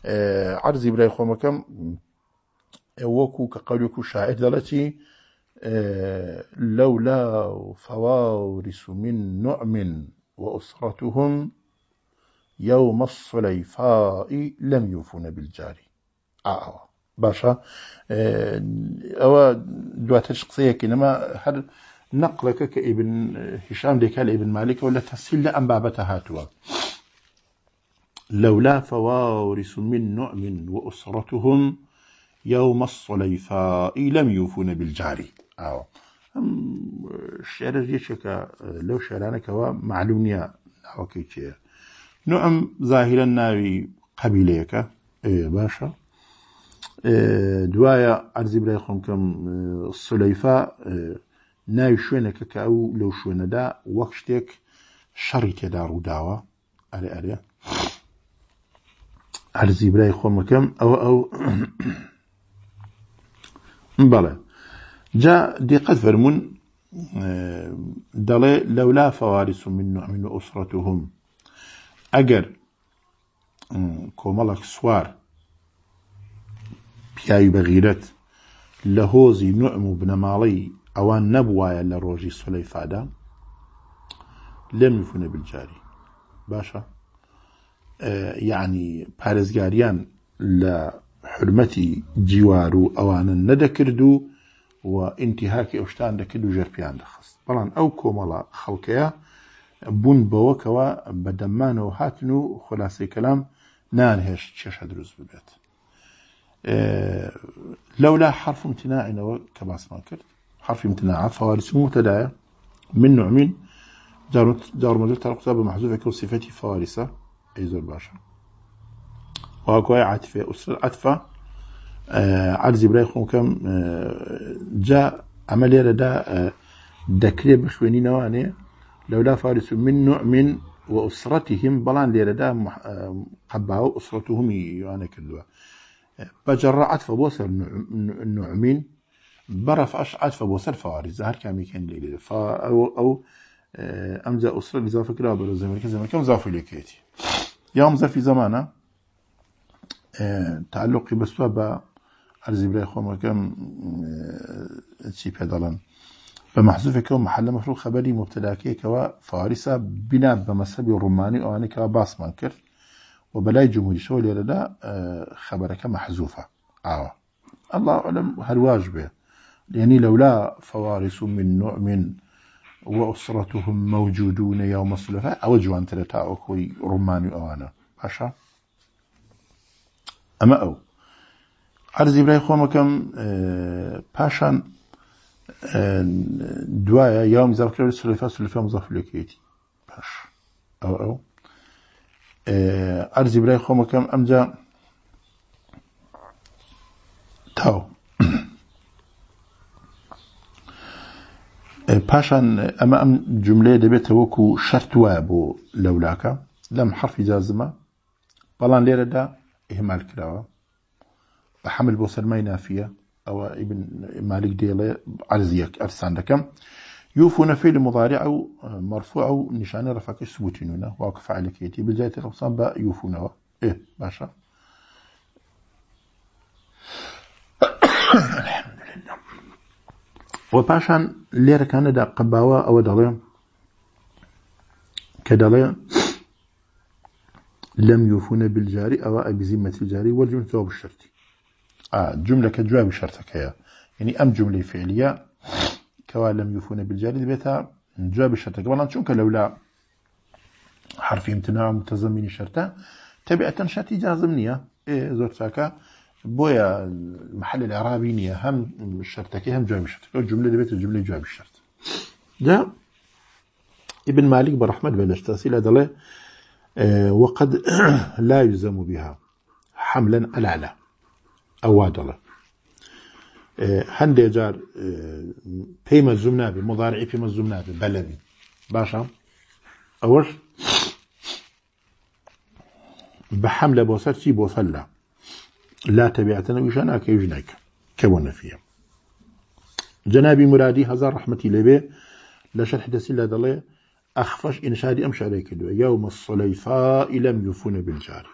آه عرضي بلا خۆمەکەم كم اه، وكو قەلوکو شاعر دەڵەتی اه، لولا فوارس من نعم وأسرتهم يوم الصليفاء لم يوفون بالجاري ئاوا آه،, آه ئەوە دواتەش قسەیەکی نەما هەر نقلك كابن هشام هیشام ابن مالك ولا مالکەوە لە بابتها توا لولا فوارس من نعم وأسرتهم يوم الصليفاء لم يوفون بالجاري أو آه. أم شعر يشك لو شعرانك معلوم يا ناوكي آه، نعم ظاهرا ناوي قبيليك إيه باشا دوايا أرزي بلاي كم الصليفاء إيه ناوی شوێنەکە کاو لەو شوێنەدا وەک شتێک شەڕی تێدا ڕووداوە ئەرێ ئەرێ ئەرزی برای خۆمەکەم ئەوە ئەو *clears throat* بەڵێ جا دقت فەرمونون دەڵێ لەولا فەوارس و من نوعمین و ئوسرەت و هم ئەگەر کۆمەڵک سوار پیاوی بەغیرەت لە هۆزی نوعم و بنەماڵەی ئەوان نەبوایە لە ڕۆژی سولەیفادا لم یفونە بالجاری باشە یعنی پارێزگاریان لە حرمەتی جیوار و ئەوانن نەدەکرد و و ئینتیهاکی ئەوشتان دەکرد و ژەرپیان دەخست بەڵام ئەو کۆمەڵە خەڵکەیە بوون بەوەکەوە بەدەمانەوە هاتن و خلاسی کەلام نانهێشت چێشە دروست ببێت لەولا حرفم تینائینەوە کە باسمان کرد حرف امتناع فهو اسم مبتدع من نوع من جار جار مجرور تعلق تابع محذوف يكون صفته فارسة أي زور باشا وهكواي عاطفة أسر عاطفة آه عرض إبراهيم خون كم آه جاء عملية لدى آه دكري بخويني نواني لولا فارس من نوع من وأسرتهم بلان ليردا مح... آه، قبعوا أسرتهم يعني كدوا آه، بجرعت فبوصل نعمين برف اشعت بۆ سەر فاریزە هەر کامێکیان لێ ئەو اه، ئەمجا ئوسرە لزافە کرا بەرە زەمەکە زەمەکەم زافی لێکێتی یام زەفی زەمانە اه، تعلقی بەستوە بە ئەرزی برای خۆمەکەم فمحزوفة اه، پێدەڵم محل مەحزوفێکە خبري مبتلاكي كوا خەبەری مبتداکەیەکەوە بمسهب الروماني أو أني كوا باس باسمان کرد و بەلای جمهوریشەوە لێرەدا خبرك محزوفة ئاوە الله ئەلم هل واجبه يعني لولا فوارس من نعم وأسرتهم موجودون يوم الصلفاء أو جوان تلتا أخوي رمان أوانا باشا أما أو عرضي إبراهي خومكم آه، باشا آه، دوايا يوم مزاف كبير سلفة سلفة مزاف لكيتي باشا أو أو آه، عرضي إبراهي خومكم أمجا تاو پاشان ئەمە جمله جملەیە دەبێتە وەکو شەرتوە لولاكا لم لەم حرفی جازمە بەڵام لێرەدا ئهمال کراوە بە حمل بۆ سەرمای نافیە ئەوە ئیبن مالک دێڵێ عرزیەک ارسان دەکەم يوفون فعل مضارع أو مرفوع أو نشان رفاك سبوتينونا واقف عليك يتي بالجاية خمسان با يوفون إيه باشا وباشان لير كان دا قباوة أو دالي كدالي لم يوفون بالجاري أو بزمة الجاري والجملة جواب الشرطي آه جملة كجواب الشرطك هي يعني أم جملة فعلية كوا لم يوفون بالجاري بيتا جواب الشرطك ولكن شنك لولا حرف امتناع متزمن شرطة تبعة شرطي جازمنية إيه زورتاكا بويا المحل الاعرابي عراابی نییە هەم هم هەم جوام الجمله اللي بيت الجمله جاي بالشرط ده ابن مالك بن احمد بن بلشتاسي لدله آه، وقد *clears throat* لا يلزم بها حملا على على أو دله آه، هەندێک جار آه، في مزمنا نابێ مۆدارعی پێمە زوم نابێ بەلەبی باشە ئەوەش بە بوصل لە بۆ سەر لا تبعتنا ويشاناك يجناك كبونا فيها جنابي مرادي هزار رحمتي لبي لشرح دسيلة دلي أخفش إنشادي أم شعريك دو يوم الصليفاء لم يفون بالجار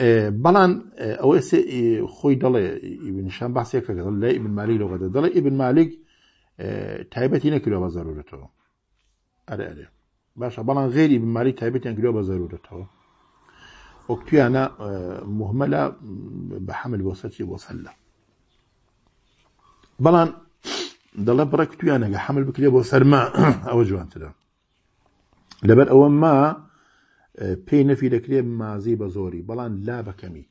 إيه، بلان إيه، أو إسي إيه، خوي دلي ابن شام بحثيك لا ابن مالك لو دلي ابن مالك تايبتين كيلو بزرورته أري أري باشا بلان غير ابن مالك تايبتين كيلو بزرورته وكتويانا آه، مهملة بحمل بوسطي وصلة بلان دڵە بڕە تویانەگە حمل بکرێ ما *coughs* أو جوان جوانترە لبر أو ما پێی نەفی دەکرێ ما زي بزوري بلان لا بكمي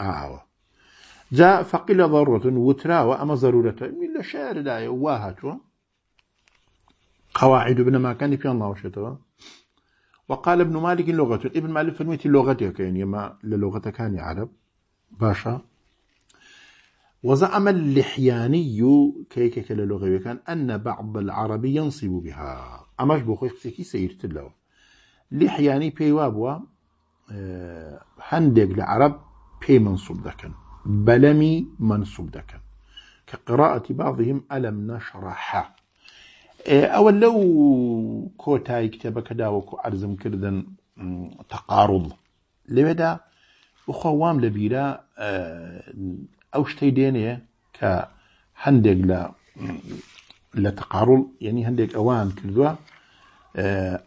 آه. جا فقيل ضرورة ضڕەتن وأما ضرورة من الشعر لە شارەدایە قواعد ابن ما كان في الله لاوشێتەوە وقال ابن مالك لغة ابن مالك فرميتي اللغة يعني ما كان يعني عرب باشا وزعم اللحياني كيكك للغة كان أن بعض العرب ينصب بها أماش بخوي بسيكي سيرت اللو لحياني بيوابوا آه، هندق العرب بي منصب دكن بلمي منصب دكن كقراءة بعضهم ألم نشرح ئەوە لەو کۆتایی کتێبەکەدا وەکو ئەرزم کردن تەقاڕڵ لەوێدا بخوا وام لە بیرە ئەو شتەی دێنێ کە هەندێک لە لە تەقاڕڵ یعنی هەندێک ئەوان کردووە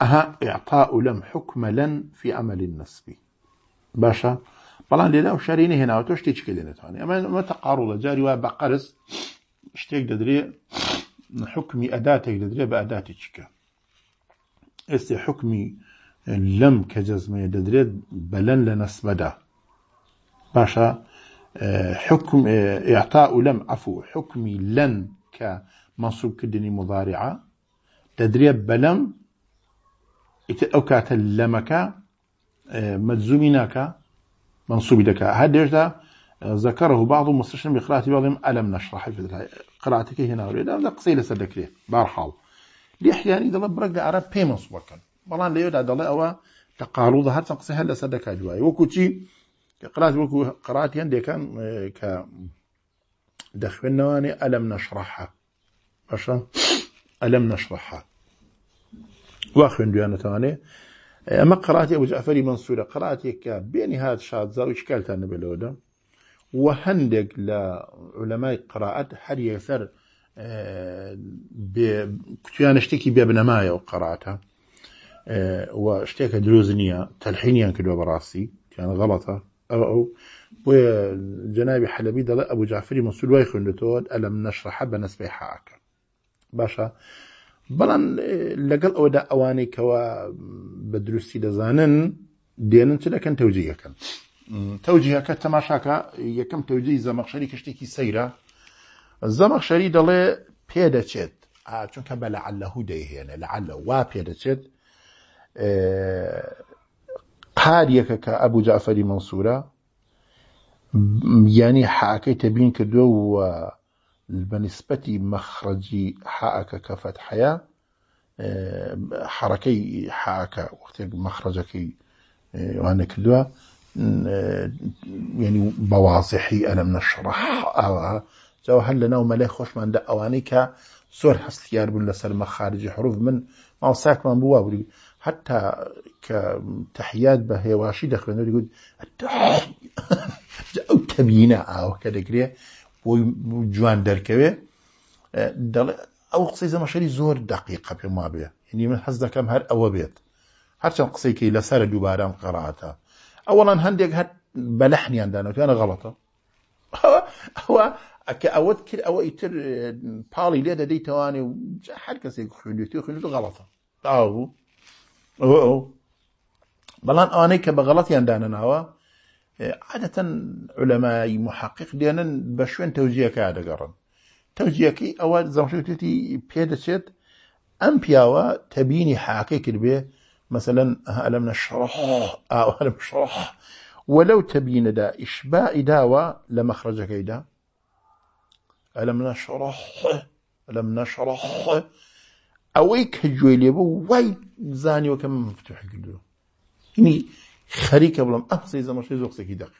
ئەها ئعتاء لەم حکمە لەن فی ئەمەلی نسبی باشە بەڵام لێدا ئەو شارینە هێناوە تۆ شتێکی لێنێتوانێت ئەمە تەقاڕڵە جاری وە بە قەرز شتێک دەدرێت حكمی ئەداتێک دەدرێ بە ئەداتێکیکە ئێستی حکمی لەم کە جەزمەیە دەدرێت بەلەن باشا حكم إعطاء لم عفو و لن كمنصوب كدني مضارعة کە مەسوبکردنی مضارعە دەدرێت بەلەم ئەو کاتە لەمەکە مەجزومی ذكره بعض المستشرقين بقراءة بعضهم ألم نشرح قراءتك هنا ولا لا قصيله سدك ليه بارحال لي احيانا دڵ برك عرب بيمنس وكان بلان ليو الله او تقارض هر تقصي هل سدك اجواي وكوتي قراءه وكو قراءه عندي كان آه، ك دخل النواني الم نشرحها باشا الم نشرحها واخوين تاني آه، اما قراءتي ابو جعفري منصوره قراءتي كان بيني شاد شاذ زاوي أنا بلوده وهندق لعلماء قراءات حد يسر آه، بكتيان اشتكي بابن مايا وقراءتها آه، واشتكى دروزنيا تلحينيا كدو براسي كان غلطة او او وجنابي حلبي دل ابو جعفر مسؤول واي خندتود الم نشرح بنسبة حاك باشا بلان آه، لقل او دا اواني كوا بدروسي دزانن دينن تلا كان توجيه كان تەوجیهەکە تەماشاکە توجيه زمخشري كشتي كي سيرا زمخشري دەڵێ پێدەچێت چونکە بە لە عەلەهو دي لە عەلە وا پێدەچێت قاریەکە کە أبو جعفر منسوورە يعني حاكي تبين كدو و بالنسبة مەخرەجی حاکە کەفەت حركي حرەکەی وقت مخرجك وانا وانە ینی بەوازیحی ئەلم نەشڕح ئاوا جاوە هەر لە ناو مەلای خۆشماندا ئەوانەی کە زۆر هەستیار بوون لەسەر مەخارجی حروف من ماوساکمان بووە بوری حتا کە تەحیات بە هێواشی دەخوێنەوەری گوت ئەو تەبیینە ئاوەکە دەگرێ بۆی جوان دەرکەوێ ئەو قسەی زەمەشەری زۆر دقیقە پێم ما بێ هنی من حەز دەکەم هەر ئەوە بێت هەرچەند قسێکی لەسرە دووباران قەڕاتە اولا هنديك هات بلحني عندنا انا غلطه هو هو كأوت كل أو يتر بالي ليه دي تواني وجا حد كسي خلوتي خلوتي غلطة تعاو أو أو بلان أنا كبغلطي عندنا نوا عادة علماء محقق دينا بشوين توجيهك هذا قرن توجيهك أو زمشوتي بيدشت أم بياوا تبيني حاكي كربيه مثلا ألم نشرح أو آه. آه، ألم نشرح ولو تبين دا إشباء داوى لمخرجك إذا ألم نشرح ألم نشرح أويك لي بو واي زاني وكم مفتوح كله يعني خريك بلام أمسي أه، زمان شيء زوقسك دقيق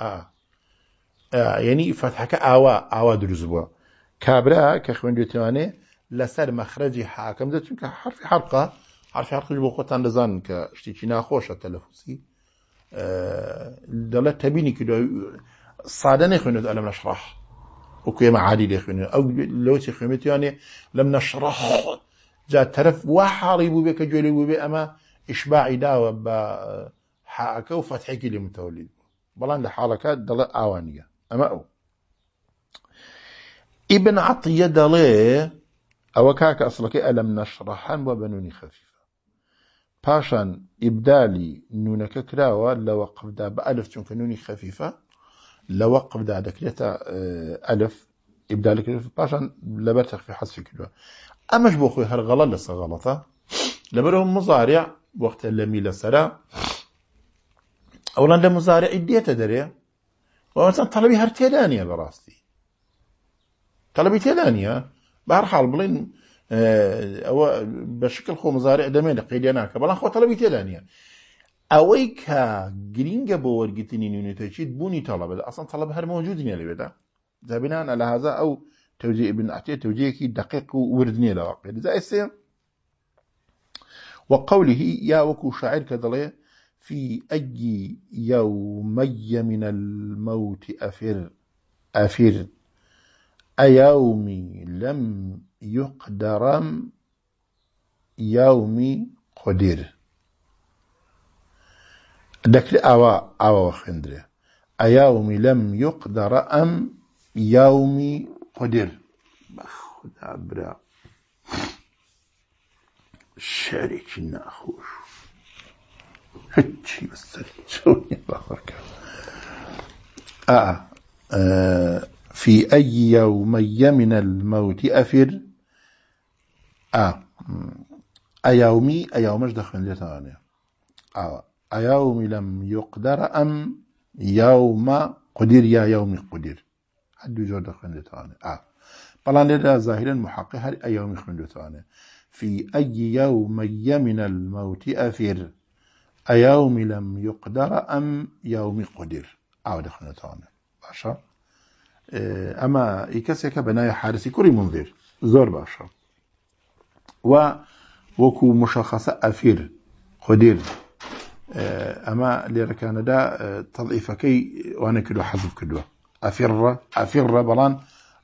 آه. آه يعني فتحك آوا آوا دروز بوا كابرا كخوين دوتواني لسر مخرجي حاكم ده كحرف حرقه حرفی حقیش بۆ خۆتان دەزان کە شتێکی ناخۆشە تەلەفوسی اه، دەڵێت تەبینی کیلو سادە نەخوێنێت ئەلم نەشڕاح وەکو ئێمە عادی دەخوێنێت ئەو لەوچی خوێنێتیانێ لەم نەشڕاح جا تەرەف وا حاڵی بوو بێ کە گوێ لێ بوو بێ ئەمە ئیشباعی داوە بە اه، حەکە و فەتحێکی لێ متەولید بەڵام لە حاڵەکە دەڵێ ئاوانە ئەمە ئەو ئیبن عەتیە دەڵێ ئەوە کاکە ألم ئەلم نەشڕەحان بۆ باشان إبدالي نون ككراوة لوقف دا بألف تون نوني خفيفة لوقف دا دكريتا ألف اه، إبدالي كريتا باشان لبرتخ في حصف كدوة أمش بوخوي هر غلط لسا غلطة لبرهم مزارع وقت اللمي لسرا أولا لمزارع إديتا دريا ومثلا طلبي هر تيلانيا براستي طلبي تيلانيا بهر حال بلين ئەوە آه، بە شکل خۆ مزارع دەمێن لە قیدە ناکە بەڵام خۆ تەڵەبی تێدانە ئەوەی کە گرینگە بۆ وەرگتنی نوونێتەچیت بوونی تەڵەبە ئەسان تەڵب هەرمەوجود نیە لەوێدا دەبینان ئەلهازا ئەو توجيه ابن عتيه توجيهكي دقيق وردني لواقع زائسة وقوله يا وكو شاعر كدلي في أي يومي من الموت أفر أفر أيومي لم يقدر يومي قدير دەکر ئاوا ئاواوە لم يقدر أم یقدەڕە قدير یاومی قدر بەخدابرا ناخوش هتشي بس بەسەر چۆنی آه, آه. في أي يومي من الموت أفر أ آه، أيومي مش دخل لتاني أيومي آه، لم يقدر أم يوم قدر يا يوم قدر حد جور دخل لتاني آه بلان لدى ظاهرا محقق هر أيومي خلن ثاني في أي يومي من الموت أفر أيومي لم يقدر أم يوم قدر أو آه، دخل ثاني باشا آه، اما ايكاسيا كبناي حارس كوري منذر زور باشا و وكو مشخصة افير خدير آه، اما ليرا دا آه، تضعيف كي وانا كدو حذف كدو افير افير بلان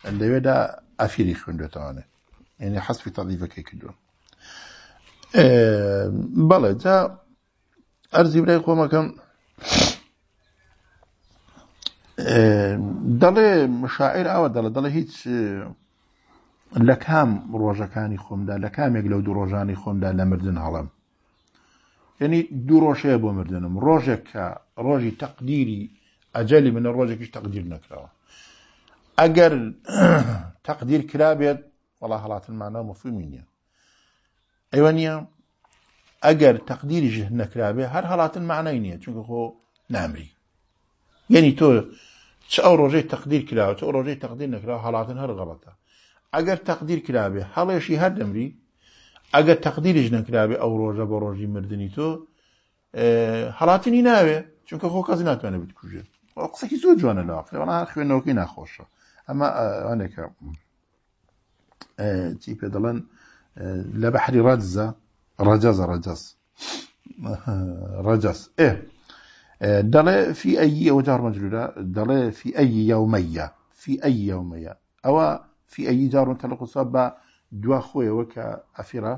اللي بدا افير خندو تاني يعني حذف تضعيف كي كدو بلا جا ارزي بلاي خوما دەڵێ شاعر ئەوە دەڵە دەڵە هیچ لە کام ڕۆژەکانی خۆمدا لە کامێک لەو دوو ڕۆژانی خۆمدا لە مردن هەڵم یعنی دوو ڕۆژەیە بۆ مردنم ڕۆژێک کە ڕۆژی تەقدیری ئەجەلی منە ڕۆژێکیش تەقدیر نکراوە ئەگەر تەقدیر کرابێت وڵا هەڵاتنمانە مفمی نییە ئەوە نییە ئەگەر تەقدیری ژه نەکرابێ هەر هەڵاتن معنای نییە چونکە خۆ نامری یعنی تۆ چه روجه تقدیر کلاوه چه روجه تقدیر نکراوه حالات هر غلطه اگر تقدیر کلابه حالشی هر دمری اگر تقدیرش نکرابه او روجه با روجی مردنی تو اه، حالاتی ناوه چونکه خو کسی نتوانه بتکوژه قصه کی زور جوانه لاقله وانا هر خوێن نوکی ناخۆشە ئەمە ئەوانێکە چی پێ دەڵێن اه، رجز رجز اه، رجز رجز ڕەجەز دەڵێ في ئەی ئەوە جار مەجلولە دەڵێ في ئەی یاومەیە في ئەی یاومەیە ئەوە في ئەی جارون تەلقسا بە دوا خۆیەوە کە ئەفیرا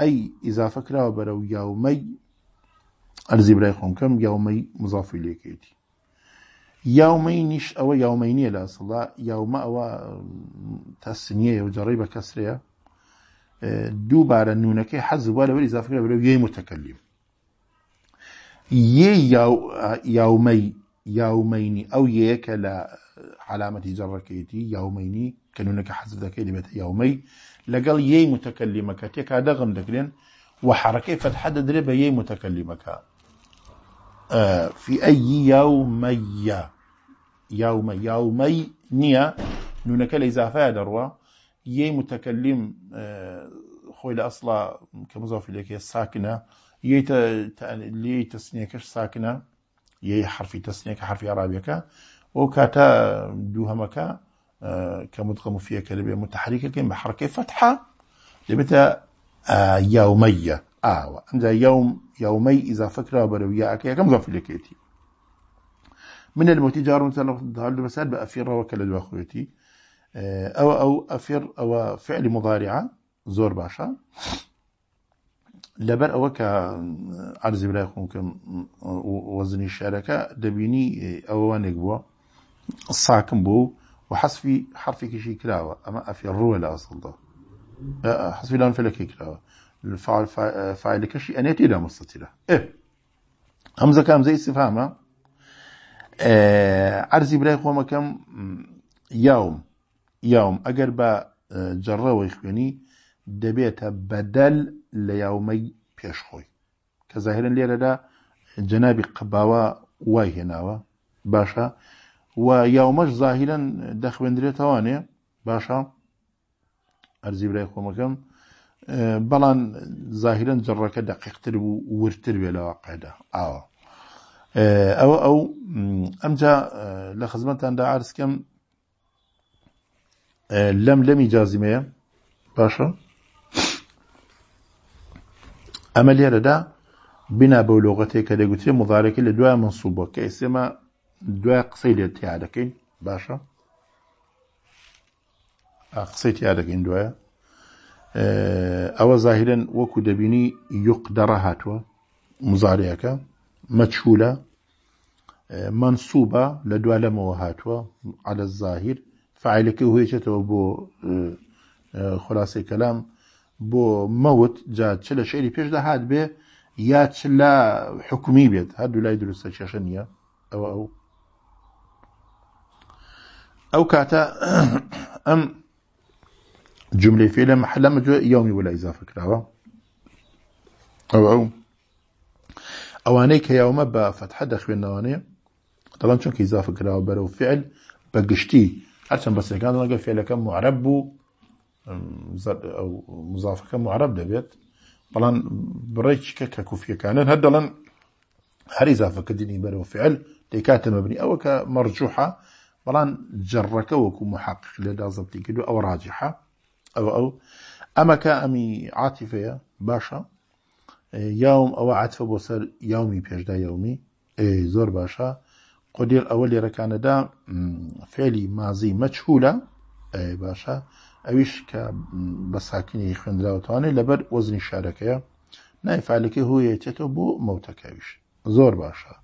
ئەی ئیزافە کراوە بەرە و یاومەی ئەرزی برای خۆمکەم یاومەی مزافی لێکێتی یاومەی نیش ئەوە یاومەی نییە لە سڵا یاومە ئەوە تەسنیە و جەڕی بە کەسرەیە دووبارە نونەکەی حەزوا لەوەری زافکرا بەرە یەی متەکەلیم يي يو يومي يوميني أو ي كلا علامة جر كيتي يوميني كنونك حذف ذاك لبيت يومي لقال يي متكلمك تيك هذا غم ذكرين وحركة فتحة دري بي متكلمة آه، في أي يومي يوم يومي نية نونك الإضافة دروا يي متكلم آه، خوي لأصلا كمضاف إليك ساكنة یەی لێی تەسنیەکەش ساکنە یەی حرفی تەسنیەکە حرفی عرابیەکە ئەو کاتە دووهەمەکە کە آه، مدقە مفیەکە لەبێ متحریکەکەین بە حرکەی فتحە دەبێتە یاومەیە آه، ئاوە آه، ئەمجا يوم يومي إذا فكرة بروية أكي كم غفل لكيتي من الموتي جار مثلا ظهر المسائل بأفير وكل دواخوتي أو أو أفير أو فعل مضارعة زور باشا لەبەر ئەوە کە ئارزی برای خۆکەم وەزنی شارەکە دەبینی ئەوانێک بووە ساکم بوو و حەسفی حرفێکیشی کراوە ئەمە ئەفی ڕووە لە ئەسڵدا حەسفی لان فلەکەی کراوە فعلەکەشی ئەنێتی لە مستتیرە هەمزەکە ئەمزەی سفامە ئەرزی برای خۆمەکەم یاوم يوم ئەگەر بە جەڕەوەی خوێنی دەبێتە بەدەل لە یاومەی پێشخۆی کە زاهرن لێرەدا جەنابی قەباوە وای هێناوە باشە و یاومەش زاهیرەن دەخوێندرێتەوانێ باشە ئەرزی برای خۆمەکەم بەڵام زاهرن جڕەکە دەقیقتر بوو ورتر بێ لەواقعدا ئاوە ئەوە ئەو ئەمجا لە خزمەتاندا ئارسکەم لەم لەمی جازیمەیە باشە ئەمە لێرەدا بنا بەو كده کە دەگوترێ مزارێکی لە دوای منسوبە کە ئێسێمە دوای قسەی لێ تیا دەکەین باشە قسەی تیا دەکەین دوایە ئەوە زاهرن وەکو دەبینی یوق دەڕە هاتووە مزارەکە على الظاهر هو هێچێتەوە بۆ خلاصی كلام بۆ مەوت چ لە شعری پێشدا هاات بێ یا چ لا حکومی بێت هەردوو لای دروستە کێشە نییە ئەوە ئەو ئەو کاتە *coughs* ئەم جملەی فێ لە محلەمە جوێ یومی ولا ئیزافە کراوە ئەو ئەو ئەوانەی کە یاومە بە فتحە دەخوێندەوانەیە دەڵام چونکە ئیزافە کراوە بەرەو فعل بە گشتی هەرچەند بەسەکان دەڵگە فێلەکەم معرب بوو مزافەکە معرب دەبێت بەڵام بڕێکیکە کە کوفیەکانن هەر دەڵەن هەر زافەکردنی بەرەوە فعل دەیکاتە مەبنی ئەوە کە مەرجوحە بەڵام جەڕەکە وەکو مححق لەدا زەبتی کردو ئەو ڕاجحە ئەوە ئەو ئەمەکە ئەمی عاتیفەیە باشە یاوم ئەوە عاتفە بۆ سەر یاومی پێشدا یومی زۆر باشە قدیر ئەوە لێرەکانەدا فێلی مازی مەچولە باشە اویش که بساکینی ئەویش کە بە ساکنی خوێنراوتوانێت لەبەر وەزنی شارەکەیە نایفعلەکە هویەتێتەوە بۆ مەوتەکەویش زۆر باشە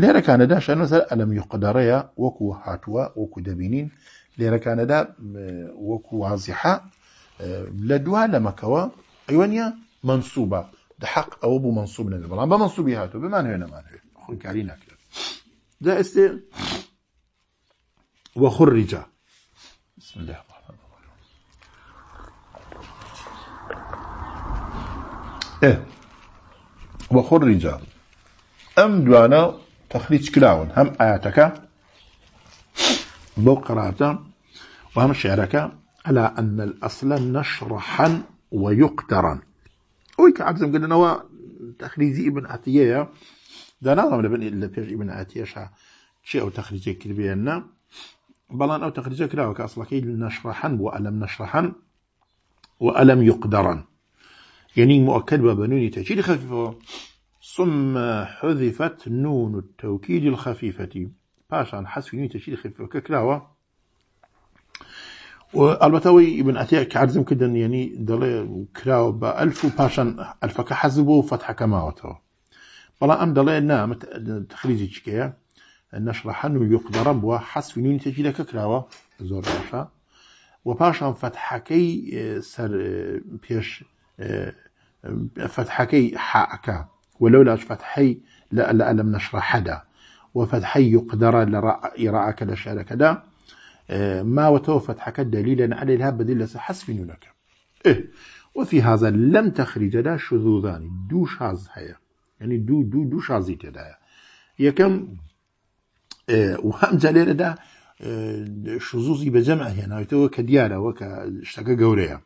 لێرەکانەدا شەنە سەر ئەلم یقدارەیە وکو هاتووە وەکو دەبینین لێرەکانەدا وەکو وازیحە اه، لە دوا لەمەکەوە ئەیوەنە منسوبە دحق او بو منصوب نبی بلان با منصوبی هاتو بمان هوێ نەمانوێت خۆکاری نەکرێت دا ئێستێ وەخڕ ریجا بسم الله إيه وخرج أم دوانا تخريج كلاون هم آياتك بو قراءته وهم شعرك على أن الأصل نشرحا ويقترا ويك عبزم قلنا هو تخريجي ابن عتية دا نظام لبن إلا بيج ابن عتية شا شيء أو تخريجي كلبينا بلان أو تخريجي كلاوك كي نشرحا وألم نشرحا وألم يقدرا يعني مؤكد وبنون تأكيد خفيفة ثم حذفت نون التوكيد الخفيفة باش عن حذف نون تأكيد خفيفة ككلاوة والبتاوي ابن أتيع كعرزم كده يعني دلي كلاوة بألف باش وباشان ألفك حزبه فتحة كماوته بلا أم دلي نام تخريجي كيا نشرحن يقدر بوا حذف نون تأكيد ككلاوة زور باشا عن فتح كي سر بيش فتحكي حاكا ولولا فتحي لم نشرح حدا وفتحي يقدر كذا شعر كذا ما وتو فتحك دليلا على الهاب بدلة حسب لك إيه وفي هذا لم تخرج لا شذوذان دو شاز هيا يعني دو دو دو شازي تدا يكم إيه وهم جليل دا إيه، شذوذي بجمع هنا وتو كدياله وكشتك جوريه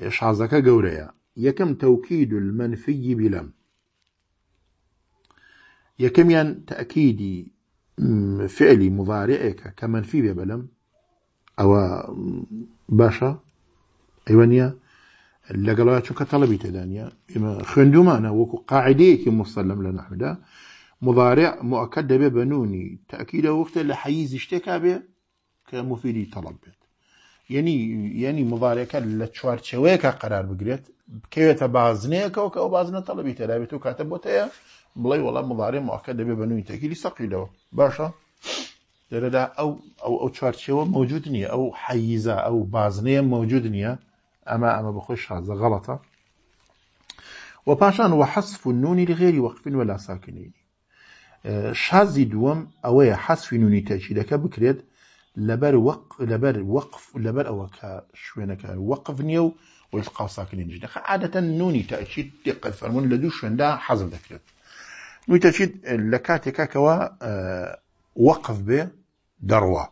إشعزك قوريا يكم توكيد المنفي بلم يكم ين تأكيد فعل مضارعك كمنفي بلم أو باشا أيوانيا لقلوا يا شوكا طلبي تدانيا إما خندوما أنا وكو قاعدة مسلم لنا حمدا مضارع مؤكد ببنوني تأكيد وقت لحيز اشتكى به كمفيد طلب بي. یعنی یعنی مبارەکە لە چوارچەوەیەکە قرار بگرێت بکەوێتە بازنەیەکەەوە کە ئەو بازنە تەڵبی تێدابێت و کاتە بۆتەیە بڵێ وڵام مبارێ مواکە دەبێ بنووی تەکیلی سەقیلەوە باشە دەرەدا ئەو ئەو ئەو چوارچەوە مەوجود نییە ئەو حەیزە ئەو بازنەیە مەوجود نییە ئەمە ئەمە بەخۆی شازە غەڵەتە و پاشان وە حەسف و نونی لغێری وەقفین وەلا ساکنینی شازی دووەم ئەوەیە حەسفی نونی تەچیدەکە بکرێت لبر وق لبر وقف لبر أو ك شو هناك وقف نيو ويلقى ساكنين جدا عادة نوني تأشيد دقة فرمون لدوش عندها حزم ذكر نوني تأشيد لكاتي كاكوا آه، وقف به دروا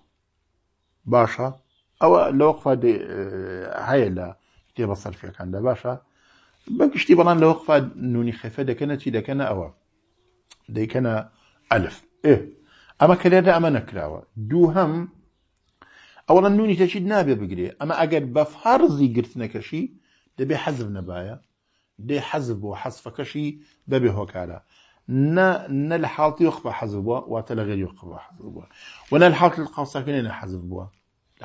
باشا أو الوقفة آه، دي هاي لا تي بصل فيها كان باشا بنك شتي بلان الوقفة نوني خفة دا كانت تي دا كان أو دا كان ألف إيه أما كلا دا أما نكراوا دوهم هم اولا نوني تشي نابي بقري اما اگر بفرضي قلت كشي دبي حذف نبايا دي حزب وحزب حذف كشي دبي هو كالا ن ن الحالتي يخفى حزبوا بو واتلا غير يخفى حزبوا بو ولا الحالة القاصة كنا حذف بو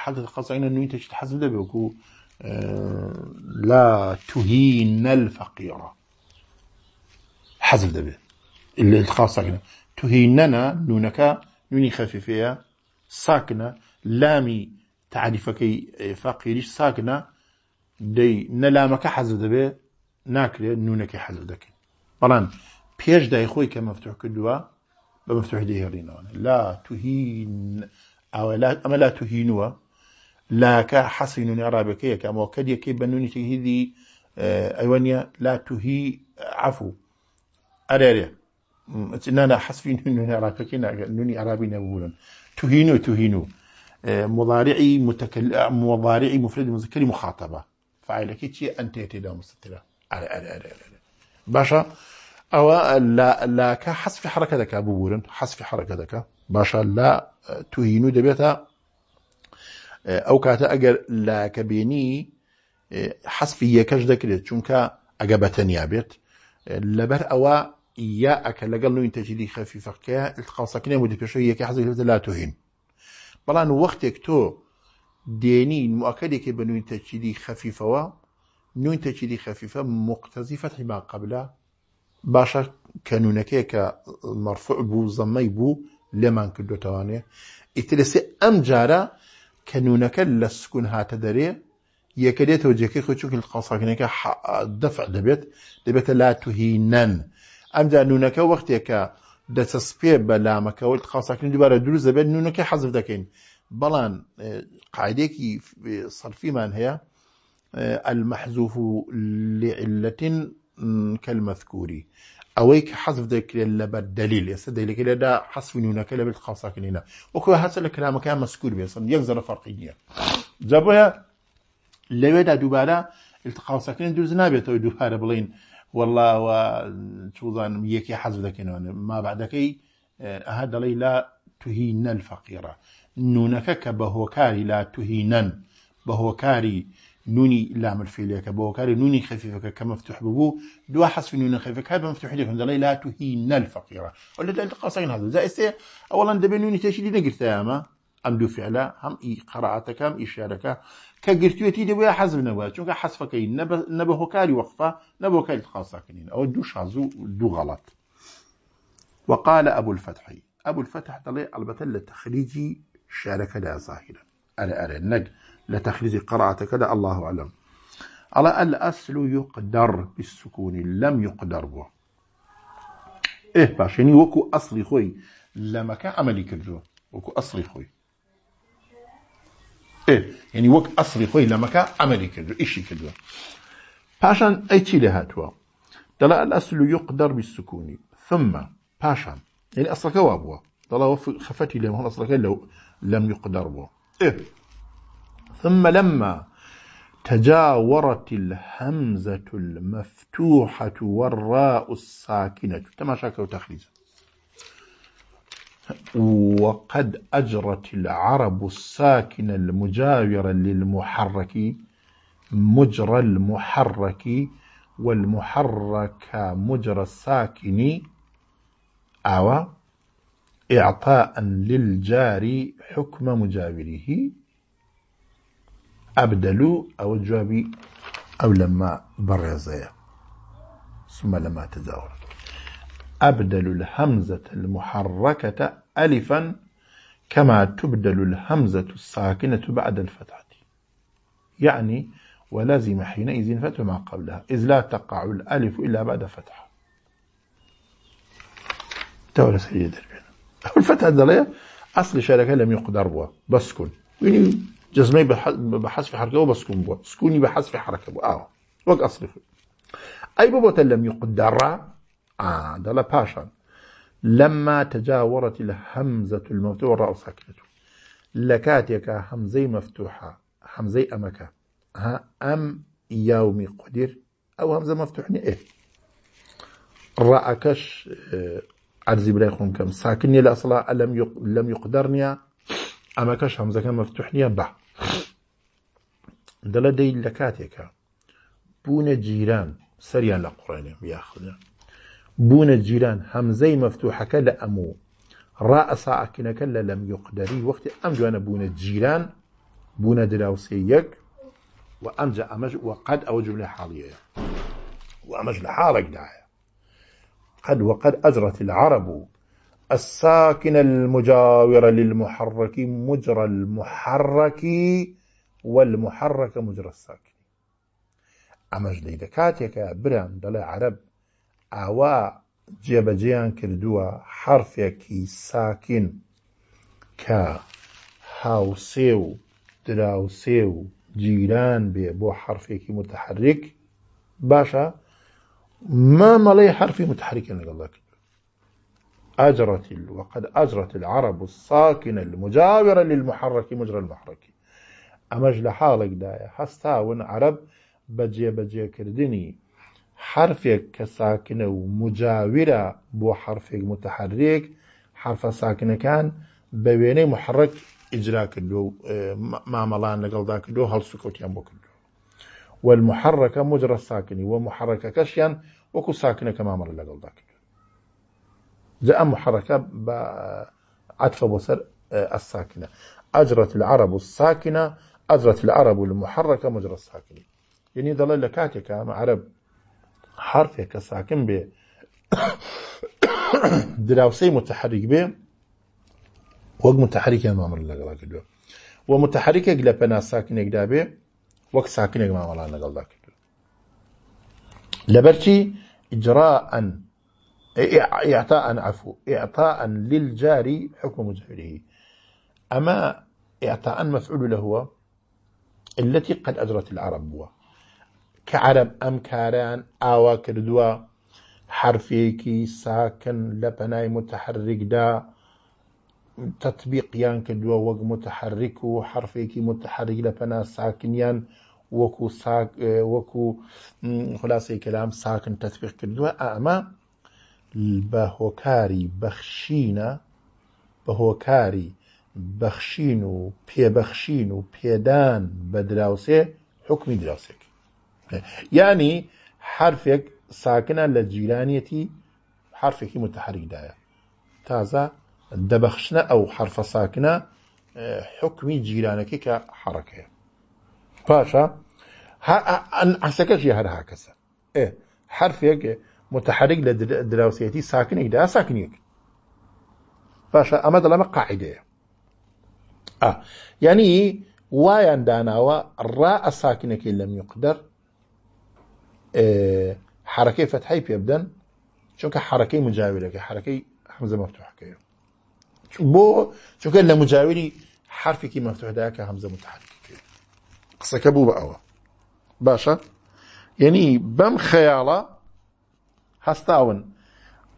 القاصة كنا نوني تشي حذف دبي وكو آه، لا تهين الفقيرة حذف دبي اللي الخاصة كنا تهيننا نونك نوني خفيفية ساكنة لامی تعریفەکەی إيه، فەقیریش ساکنە دەی نەلامەکە حەزە دەبێ ناکرێت نونەکەی حەزە دەکەین بەڵام پێش دای خۆی کە مەفتوح کردووە بە مەفتوح دەهێڕینەوە لا توهین ئەمە لا توهینووە لاکە حەسی نونی عرابەکەی یەکەمەوە کە یەکەی بە نونی تهیدی ئەوە نیە لا توهی إيه، عفو ئەرێرێ نانا حەسفی نونی عراقەکەی نونی عرابی نەبوون توهین و توهین و آه، مضارعي متكل آه، مضارعي مفرد مذكري مخاطبه فاعلك كيتشي انت يتدا مستتره على على على باشا او لا لا في حركه ذكاء بورن حذف حركه ذكاء باشا لا تهينو دبيتا آه، او كاتا اجر لا كبيني حذف يكش ذكرت چونك اجبتني ابيت لبر او اياك لقل انت جدي خفيفك التقاصك نمو دبيشو يك حذف لا تهين بلان وقتك تو ديني مؤكد كي بنوين تشيدي خفيفة و نوين تجدي خفيفة مقتزي فتح ما قبله باشا كانونكي مرفوع بو زمي بو لما كدو تواني اتلسي ام جارة كانونك لسكن هات داري يكدي توجيكي خوشوك القصر كنك دفع دبيت دبيت لا تهينن ام جارة نونك وقت يكا دەچەسپێ بە لامەکەەوە خاڵساکن دوبارە دروست دەبێت نونەکە حەزف دەکەین بەڵام اه، قاعدێکی اه، سەرفیمان هەیە المەحزوف اه، لعلەت کەلمەذکووری ئەوەی کە حەزف دەکرێت لەبەر دلیل ێستا دەیلەکە لەدا حەسف نونەکە لەبێت خاڵساکنینە وەکو هەچە لە کلامەکە مەسکور بێسم یەک زەرە فەرقی نییە جەبە لەوێدا دووبارە التقاسەکەن دروست نابێتەوە دووپارە بڵین والله چوزانم یەکی حەز دەکەنەوە ما بعدەکەی آه، هذا لي لا تهين الفقيرة نونك نونەکە كاري لا توهی نەن كاري نوني لا مرفيليك كاري نوني خفيفك كمفتوح ببو دوا في نوني خفيفك هذا مفتوح ليك لي لا تهين الفقيرة ولا ده القصين هذا زائد اولا دبي نوني تشيدي نقرتها ما امدو فعلا هم اي قراءتك هم اشارك کە گرتوێتی دەبە حەزم نەوە چونکە حەسفەکەی نەبە هۆکاری وەقفە نەبەوە کاری خاصاکردین ئەوە او دو شازو دو غلط وقال أبو الفتح أبو الفتح طلع البتة لتخريج شارك لا ظاهرا انا ارى نج لتخريج قراءة كذا الله أعلم على الأصل يقدر بالسكون لم يقدر به إيه باش يعني وكو أصلي خوي لما كان عملي كرجو وكو أصلي خوي إيه. يعني وك أصلي خوي لما لەمەکە ئەمەری کردو ئیشی کردووە باشان أي چی لە هاتووە دەڵا يقدر بالسكون ثم دەربی سکوونی ثمە پاشان یعنی يعني ئەسەکەوا بووە دەڵەوە خەفەتی لێم هەڵ ئەسەکە لەو لەم إيه. ثم لما تجاورت الهمزة المفتوحة والراء الساكنة تماشاك وتخليزة وقد أجرت العرب الساكن المجاور للمحرك مجرى المحرك والمحرك مجرى الساكن أو إعطاء للجار حكم مجاوره أبدلوا أو جوابي أو لما برزيا ثم لما تزاور أبدل الهمزة المحركة ألفا كما تبدل الهمزة الساكنة بعد الفتحة يعني ولازم حينئذ فتح ما قبلها إذ لا تقع الألف إلا بعد فتحة تولى سيد *laughs* الفتحة الدلية أصل شركة لم يقدر بها بسكن يعني جزمي في حركة بسكن بها سكوني في حركة بها آه وقت أصل أي بابا لم يقدر آه دلا باشا لما تجاورت الهمزة المفتوحة الراء ساكنة لكاتيك همزي مفتوحة همزي أمك ها أم يومي قدر أو همزة مفتوحة يعني إيه رأكش آه، عرزي بلا كم ساكني لأصلا لم يق... لم يقدرني أمكش همزة كم مفتوحني با دلدي لكاتيك بون جيران سريان لقرانيا بياخذنا بون الجيران هم زي مفتوحة كلا أمو ئاکینەکە لە كلا لم يقدري ئەم جوانە بوونە جیران بوونە دراوسێ یەک وأم ئەمجا أمج وقد أو جملة حالية وأمج لحالك داعي قد وقد أجرت العرب الساكن المجاور للمحرك مجرى المحرك والمحرك مجرى الساكن أمج ليدكاتك بران دل عرب ئاوا جێبەجێیان کردووە حرفێکی ساکن کە هاوسێ و دراوسێ و جیران بێ بۆ حرفێکی متحرك باشە ما مەڵی حرفی متحرکن لەگەڵ أجرت وقد أجرت العرب الساكن المجاورة للمحرك مجرى المحرك أمج حالك دايا هستاون عرب بجي بجي كردني حرفێک کە ومجاورة بو مجاویرە متحرك حرفێک متحرێک كان ساکنەکان محرك وێنەی محڕک ئیجرا کردو ذاك اه، دو هل سكوت کەوتیان بۆ کردو والمحرەکە مجرە ساکنی وە محرەکەکەشیان وەکو ساکنەکە مامەڵە لەگەڵدا کردو جا ئەم محرەکە بە عطفە اه، عطف بسر اه، الساكنة أجرت العرب الساكنة أجرت العرب المحركة مجرى الساكنة يعني ضل لكاتك عرب حرفێک کە ساکن بێ متحرك متحرک بێ وەک متحرکیان مامر لەگەڵا کردووە وە متحرکێک لە پەنا ساکنێکدا بێ وەک ساکنێک مامەڵان لەگەڵدا کردو لەبەرچی اجراء اعطاء عفو اعطاء للجاري حكم جهره أما إعطاء مفعول له التي قد أجرت العرب بوه. كعرب عەرب ئەم کاران ئاوا کردووە حرفێکی ساکن لە پەنای متحرکدا تطبیقیان کردووە وەک متحرک و حرفێکی متحرک لە پەنا ساکنیان وەکو وەکو خلاصی کەلام ساکن تطبیق کردووە أما بە هۆکاری بەخشینە بە هۆکاری بەخشین و پێبەخشین و پێدان حکمی يعني حرفك ساكنة لجيلانيتي حرفك متحرك دايا تازا دبخشنا أو حرف ساكنة اه، حكمي جيلانك كحركة باشا ها أن عسكش يهر هكسا إيه حرفك متحرك لدراوسيتي ساكنة دا ساكنة باشا أما دلما قاعدة آه يعني وايان داناوا را ساكنك لم يقدر إيه، حركه فتحي يبدا چونك حركه مجاوره كي حركه حمزه مفتوح كي بو چونك المجاوري حرف كي مفتوح داك حمزه متحركة كي قصه كبو باوا باشا يعني بم خيالة هستاون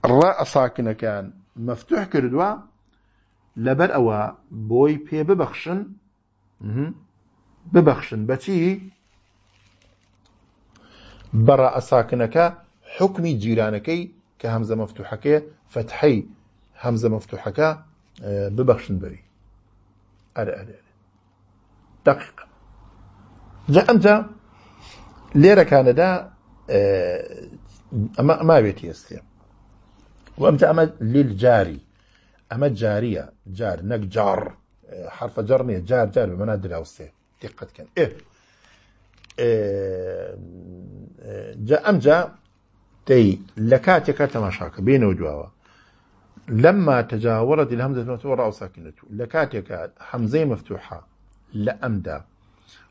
راء ساكنة كان مفتوح كردوا لبر اوا بوي بي ببخشن ببخشن بتي جيرانك كهمزة حکمی فتحي همزة مفتوحة آه، ببخشن بري أرى أرى أرى بەری جاء أنت ليرا كان دا أما ما بيتي ئێستێ وأنت أما للجاري أما جارية جار نك جار آه، حرف جرني جار جار بمنادر أوسيه دقة كان إيه جا ئەمجا دەی لە کاتێکە تەماشاکە بين جواوە لما تجاورت الهمزة المفتوحة وراء ساكنة لكاتك حمزة مفتوحة لأمدا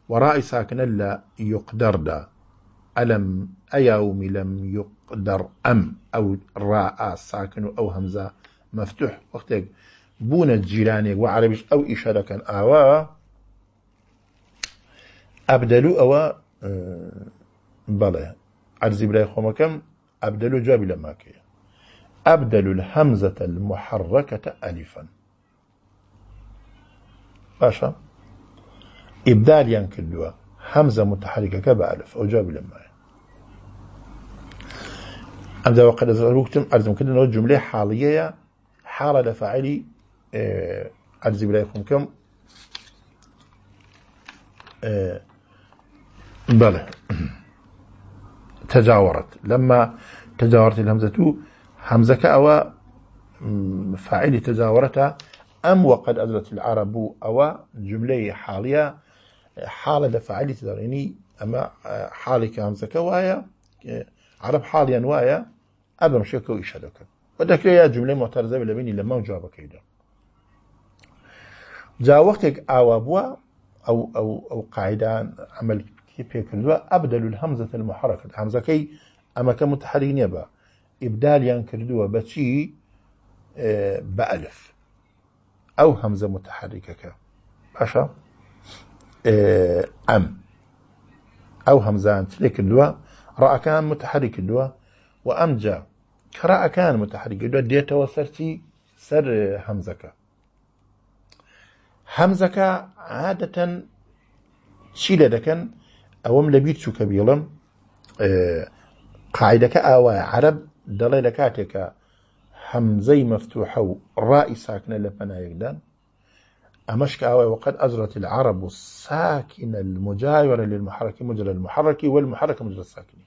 وراء ساكنة لا يقدر دا ألم أيوم لم يقدر أم أو راء ساكن أو همزة مفتوح وقتك بونت جيراني وعربيش أو إشارة كان آواه ئەبدەلو أو آه، بەڵێ عەرزی برای خۆمەکەم أبدلو جواب لما كي أبدلو الهمزة المحركة ألفا باشا ئیبدالیان کردووە همزة متحركة كبا ألف أو جواب لما مایە ئەمدا وقد روكتم أرزم كدنا جملة حالية حالة لفاعلي أرزي بلاي أه بله تجاورت لما تجاورت الهمزة همزة أو فاعل تجاورتها أم وقد أدرت العرب أو جملة حالية حالة فاعل تدريني أما حالك كهمزة وآية عرب حاليا وايا أبا مشيك وإشهدك ودك يا جملة معترضة بلبيني لما جوابك إذا جا وقتك أو أبوا أو أو أو قاعدة عمل كيفيك الوا أبدل الهمزة المحركة الهمزة كي أما كم متحرك نبا إبدال ينكردوا بشي آه، بألف أو همزة متحركة كا باشا آه، أم أو همزة تلك الوا رأى كان متحرك وام جا كرأى كان متحرك الوا ديت وصلتي سر همزة كا همزة كا عادة شيل دكن ده ئەوەم لە بیر چووکە آه، بیڵم قاعدەکە ئاوایە عرب دەڵێ لە کاتێکە حەمزەی مەفتوحە و ڕای ساکنە لە پەنایەکدان ئەمەش كأوي وقد أجرت العرب الساكن المجاورة للمحرك مجرى المحرك والمحرك مجرى الساكن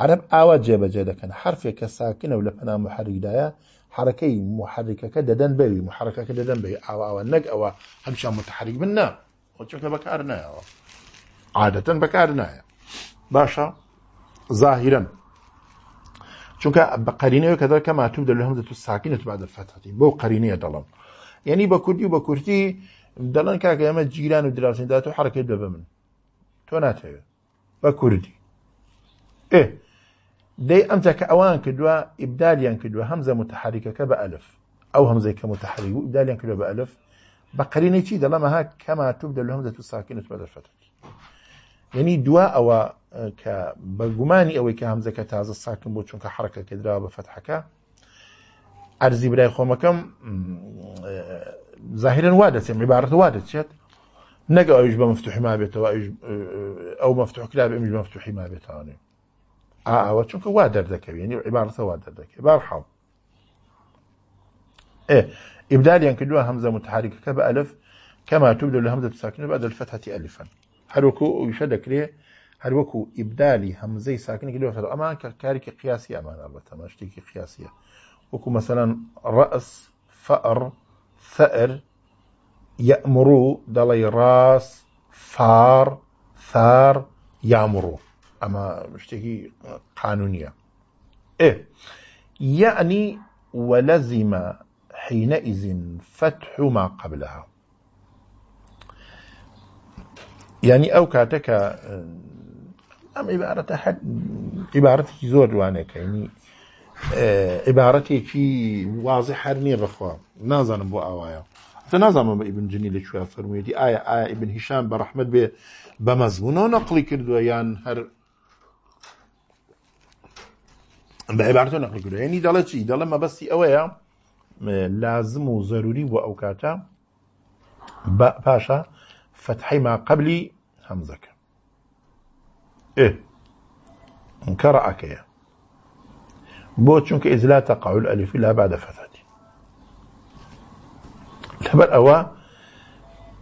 عرب ئاوا جێبەجێ دەکەن حرفێکە ساکنە و لە پەنا محرکدایە حرەکەی محرکەکە دەدەن بەوی محرکەکە دەدەن بێ ئاوا نەک ئەوە هەمشان متحرک بن نا بەکار نایەوە عادة بكارنا باشا ظاهرا چونك بقرينة كذا كما تبدل الهمزة الساكنة بعد الفتحة بو قرينة دلم يعني بكردي وبكردي دلن كاك يما جيران ودراسين داتو حركة دبا من توناتها بكردي ايه دي امتا كأوان كدوا إبداليا كدوا همزة متحركة كبألف أو همزة كمتحركة إبداليا كدوا بألف بقرينة تي هاك كما تبدل الهمزة الساكنة بعد الفتحة یعنی دوا ئەوە اه، کە بەگومانی که همزه که تازه ساکن بود چون که چونکە حرەکە کردراوە بە که ارزی برای کم اه، ظاهرا وا دەچێت عبارت وا دەچێت نگا ئەوش با مفتوحی ما بیتا بێتەوە اه، ئەو مفتوحکرا ئەمیش مفتوحی ما بیتا بێتوانێ ئاوە چونکە وا دەردەکەوی ینی عیبارەتە وا دەردەکەی بارحاڵ ئێ ئیبدالیان کردووە هەمزە متحرکەکە بە ئەلف كما تبدو الهمزة الساكنة بعد الفتحة ألفا هروكو ويشد كري هروكو إبدالي هم زي ساكن كده فلو أما كارك قياسي أما نعرف تماش تيك قياسية وكو مثلا رأس فأر ثأر يأمرو دلي راس فار ثار يأمرو أما مش قانونية إيه يعني ولزم حينئذ فتح ما قبلها ینی ئەو کاتەکە ئەم عیبارەتە حد عیبارەتێکی زۆر جوانەکەینی عیبارەتێکی وازی هەر نییە بخوا نازانم بۆ ئاوایە نازانمە بە ئیبنجنی لە کوێ فەرموویەتی ئایا ئایا ئیبن هیشان بە ڕحمد بێ بە مەزمونەوە نەقلی کردووە یان هەر بە عبارەتە نەقلی کردو ینی دەڵە چی دەڵە مەبەستی ئەوەیە لازم و زەروری بۆ ئەو کاتە پاشە فتحي ما قبلي همزك إيه انكرأك يا بو چونك إذ لا تقع الألف لا بعد فتحتي لبر أوا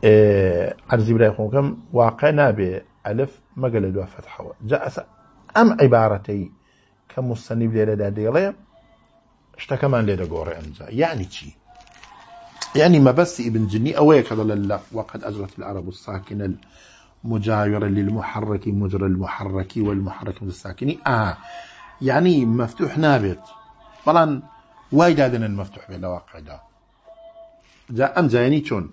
إيه عرزي بلا يقولكم واقعنا بألف مقل الوا فتحة جاء أم عبارتي كمستنيب ليلة دا ديلي اشتكمان ليلة قوري أمزا يعني چي يعني ما بس ابن جني أويك لا وقد أجرت العرب الساكن المجاور للمحرك مجرى المحرك والمحرك من الساكن آه يعني مفتوح نابت طبعا وايد هذا المفتوح بلا واقع دا جا أم جايني چون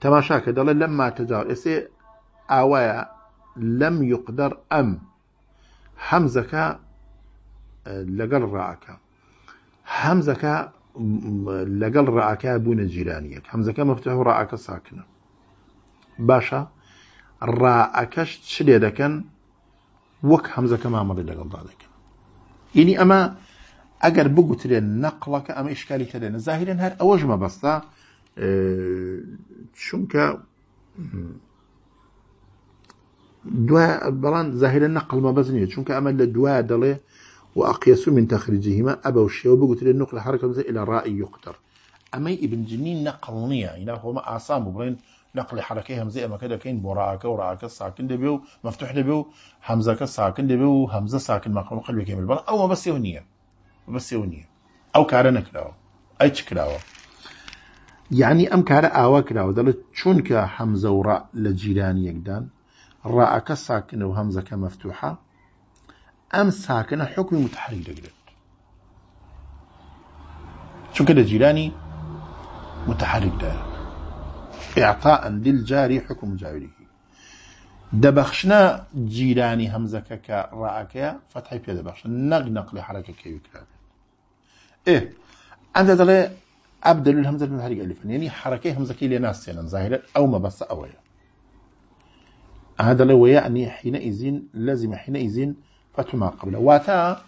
تماشا كدل لما تجار إسي آوايا لم يقدر أم حمزك آه، لقل راك حمزك لەگەڵ ڕعاکای بوونە جیرانیەک هەمزەکە مفتح و ڕعاکە ساکنە باشە ڕعەکەش چ لێ دەکەن وەک هەمزەکە مامەڵی لەگەڵدا دەکەن یعنی ئەمە ئەگەر بگوترێن نەقڵەکە ئەمە ئشکالی تەدێنە زاهرێن هەر ئەوەش مەبەستا چونکە دوای بەڵان زاهرە نەقلمە بەز نیە چونکە ئەمە لە دوای دەڵێ وأقيس من تخريجهما أبو الشيوبي قلت له النقل حركة إلى رأي يقدر أما ابن جنين إلى هو هما آسام ببرين نقل حركه همزه ما كده كين براك وراك ساكن دبيو مفتوح دبيو همزه ساكن دبيو همزه ساكن مقام قلبي كامل برا او بس يونيه بس يونيه او كارنك لاو اي كلاو يعني ام كارا اوا كلاو دل چونك همزه وراء لجيران يقدان راء ساكن وهمزه كمفتوحة مفتوحه ساكنه حكم متحرك دقلت شو كده جيلاني متحرك متحركدا اعطاء للجاري حكم جاوره دبخشنا جيراني همزك كراءك فتحي في دبخش نغنق لحركة كي يكلاب ايه عند ذلك أبدل الهمزة المتحرك ألفا يعني حركة همزه كي لناس يعني ظاهرة أو ما بس أويا هذا لو يعني حينئذ لازم حينئذ فتما قبله واتا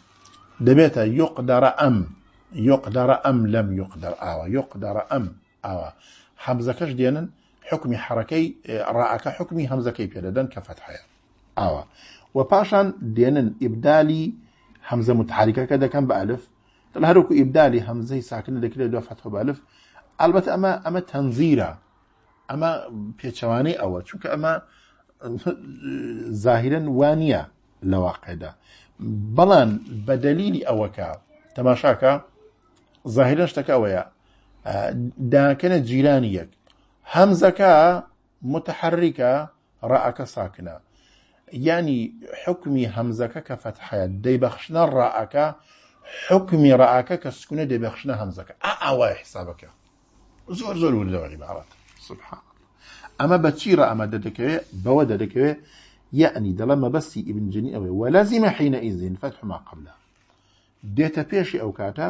دبيتا يقدر أم يقدر أم لم يقدر أوا يقدر أم أوا حمزة كش دينا حكمي حركي رأك حكمي حمزة كي بيددن كفتحة أوا وباشان دينا إبدالي حمزة متحركة كذا كان بألف تل هروك إبدالي حمزة ساكنة دكرة دو فتحة بألف البته أما أما تنظيرة أما بيتشواني أوا شوك أما ظاهرا وانيا لە واقعدا بەڵام بەدەلیلی ئەوەکە تەماشاکە زاهرە شتەکەەوەیە داکەنە جیرانی یەک هەمزەکە متحرکە ڕائەکە ساکنە ینی حکمی هەمزەکە کە فەتحەیە دەیبەخشنە ڕائەکە حکمی ڕائەکە کە سکونە دەیبەخشنە هەمزەکە ئاوە حسابەکە زۆر زۆر وردەوەری باڵات سبحان ئەمە بە چیرە ئەمە دەدەکەوێت بەوە دەدەکەوێت يعني دڵەمە بەستی ئیبنجنی ئەوێ وە لازیمە حینەئیزین فەتحما قبلە دێتە پێشی ئەو کاتە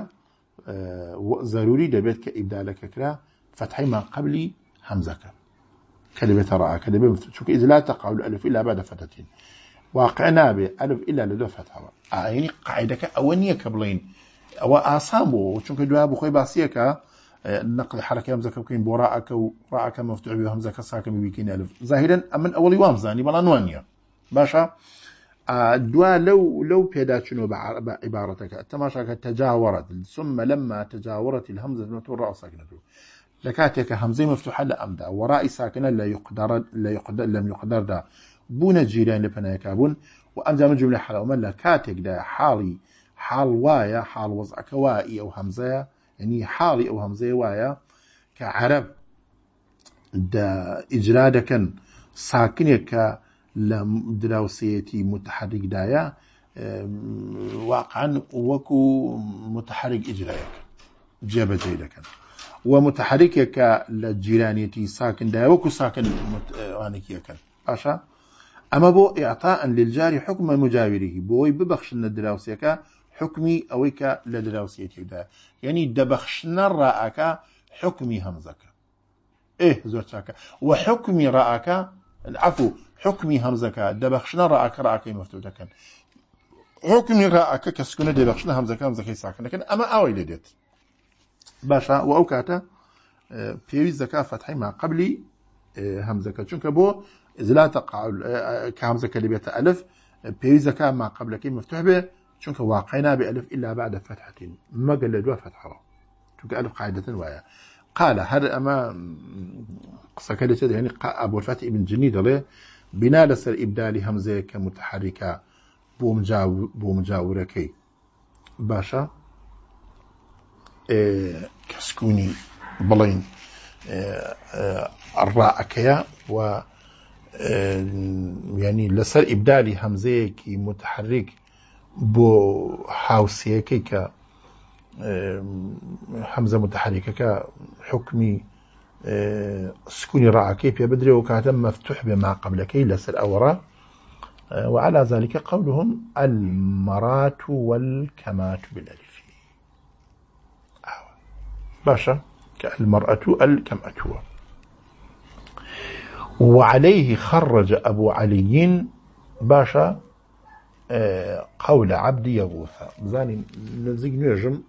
زەروری آه، دەبێت کە ئیبدالەکە کرا فتحیما قبلی هەمزەکە کە دەبێتە ڕاکە دەبێت چونکە ئیزلا تەقاول ئەلف إلا بعد فتحتين واقع نابێ إلا لە دو فتحەوە ئاینی قاعدەکە ئەوە نییە کە بڵین ئەوە ئاسان بوو نقل حركة همزة كبكين براءك وراءك مفتوح بهمزة همزة بيكين ألف ظاهرا أمن أولي وامزاني بلا نوانيا باشا آه، دوا لو لو بيداتشنو بعبارتك تماشا تجاورت ثم لما تجاورت الهمزة نتو الراء ساكنته لكاتك همزة مفتوحة لأمدا وراء ساكنة لا يقدر لا يقدر لم يقدر دا بون جيران لبنايكابون وأمزة من جملة حالة ومن لكاتك دا حالي حال وايا حال وضعك وائي أو همزة يعني حالي أو همزة وايا كعرب دا إجرادك ساكنك لدراوسيتي متحرك دايا واقعا وكو متحرك اجرائك جێبەجێ دەکەن وە متحرکێکە لە ساكن دايا وكو ساكن پاشا ئەمە باشا اما بو اعطاء مجاویرێکی حكم مجاوره لە دراوسەکە حکمی ئەوەی کە لە دراوسەتیدا لدراوسيتي دايا يعني دبخشن هەمزەکە حكمي زۆر ايه زورتاكا وحكمي ڕائەکە العفو حكمي همزك دبخشنا راك راك مفتوح كان حكمي راك كسكن دبخشنا همزك همزك ساكن لكن اما اوي لديت باشا واوكاتا في الزكاه فتحي ما قبلي همزك چونك بو اذا لا تقع كهمزك اللي بيت الف في الزكاه ما قبل كي مفتوح به چونك واقعنا بالف الا بعد فتحه ما قال دو فتحه چونك الف قاعده وياه قال هذا أما قصة كده يعني أبو الفتح ابن جني دله بنا لسر إبدال همزة كمتحركة بومجاوركي باشا إيه كسكوني بلين ڕائەکەیە إيه، و إيه، يعني لسر إبدال هەمزەیەکی متحرک بو حاوسيكي کە آه، حمزه متحركه آه، متحرکەکە حکمی سکونی ڕعەکەی پێ بدرێەوە کاتە مەفتوح بێ ما قبلەکەی لەسەر اورا آه، وعلى ذلك قولهم المرات والكمات بالالف باشا كالمرأة هو وعليه خرج أبو علي باشا قول عبد يغوث زاني نزيق نجم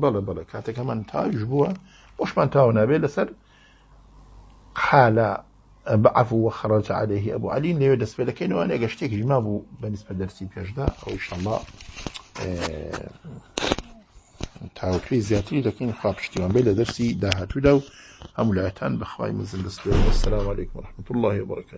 بەڵە بەڵە کاتێک هەمان تاویش بووە بۆشمان تاو نابێ لەسەر قالە بەعفو وەخڕەج عليهەیە ئەبوو علی لێوێ دەستپێ لەکەینەوە نێگە شتێکیش نابوو بەنسبە دەرسی پێشدا ئەوشتەڵا اه، تاوتوی زیاتری دەکەین خاپشتیوان بێ لە دەرسی داهاتوودا هم هەمولایەتان بخواي مزل دەستێ وەسلام عليكم ورحمة الله وبركاته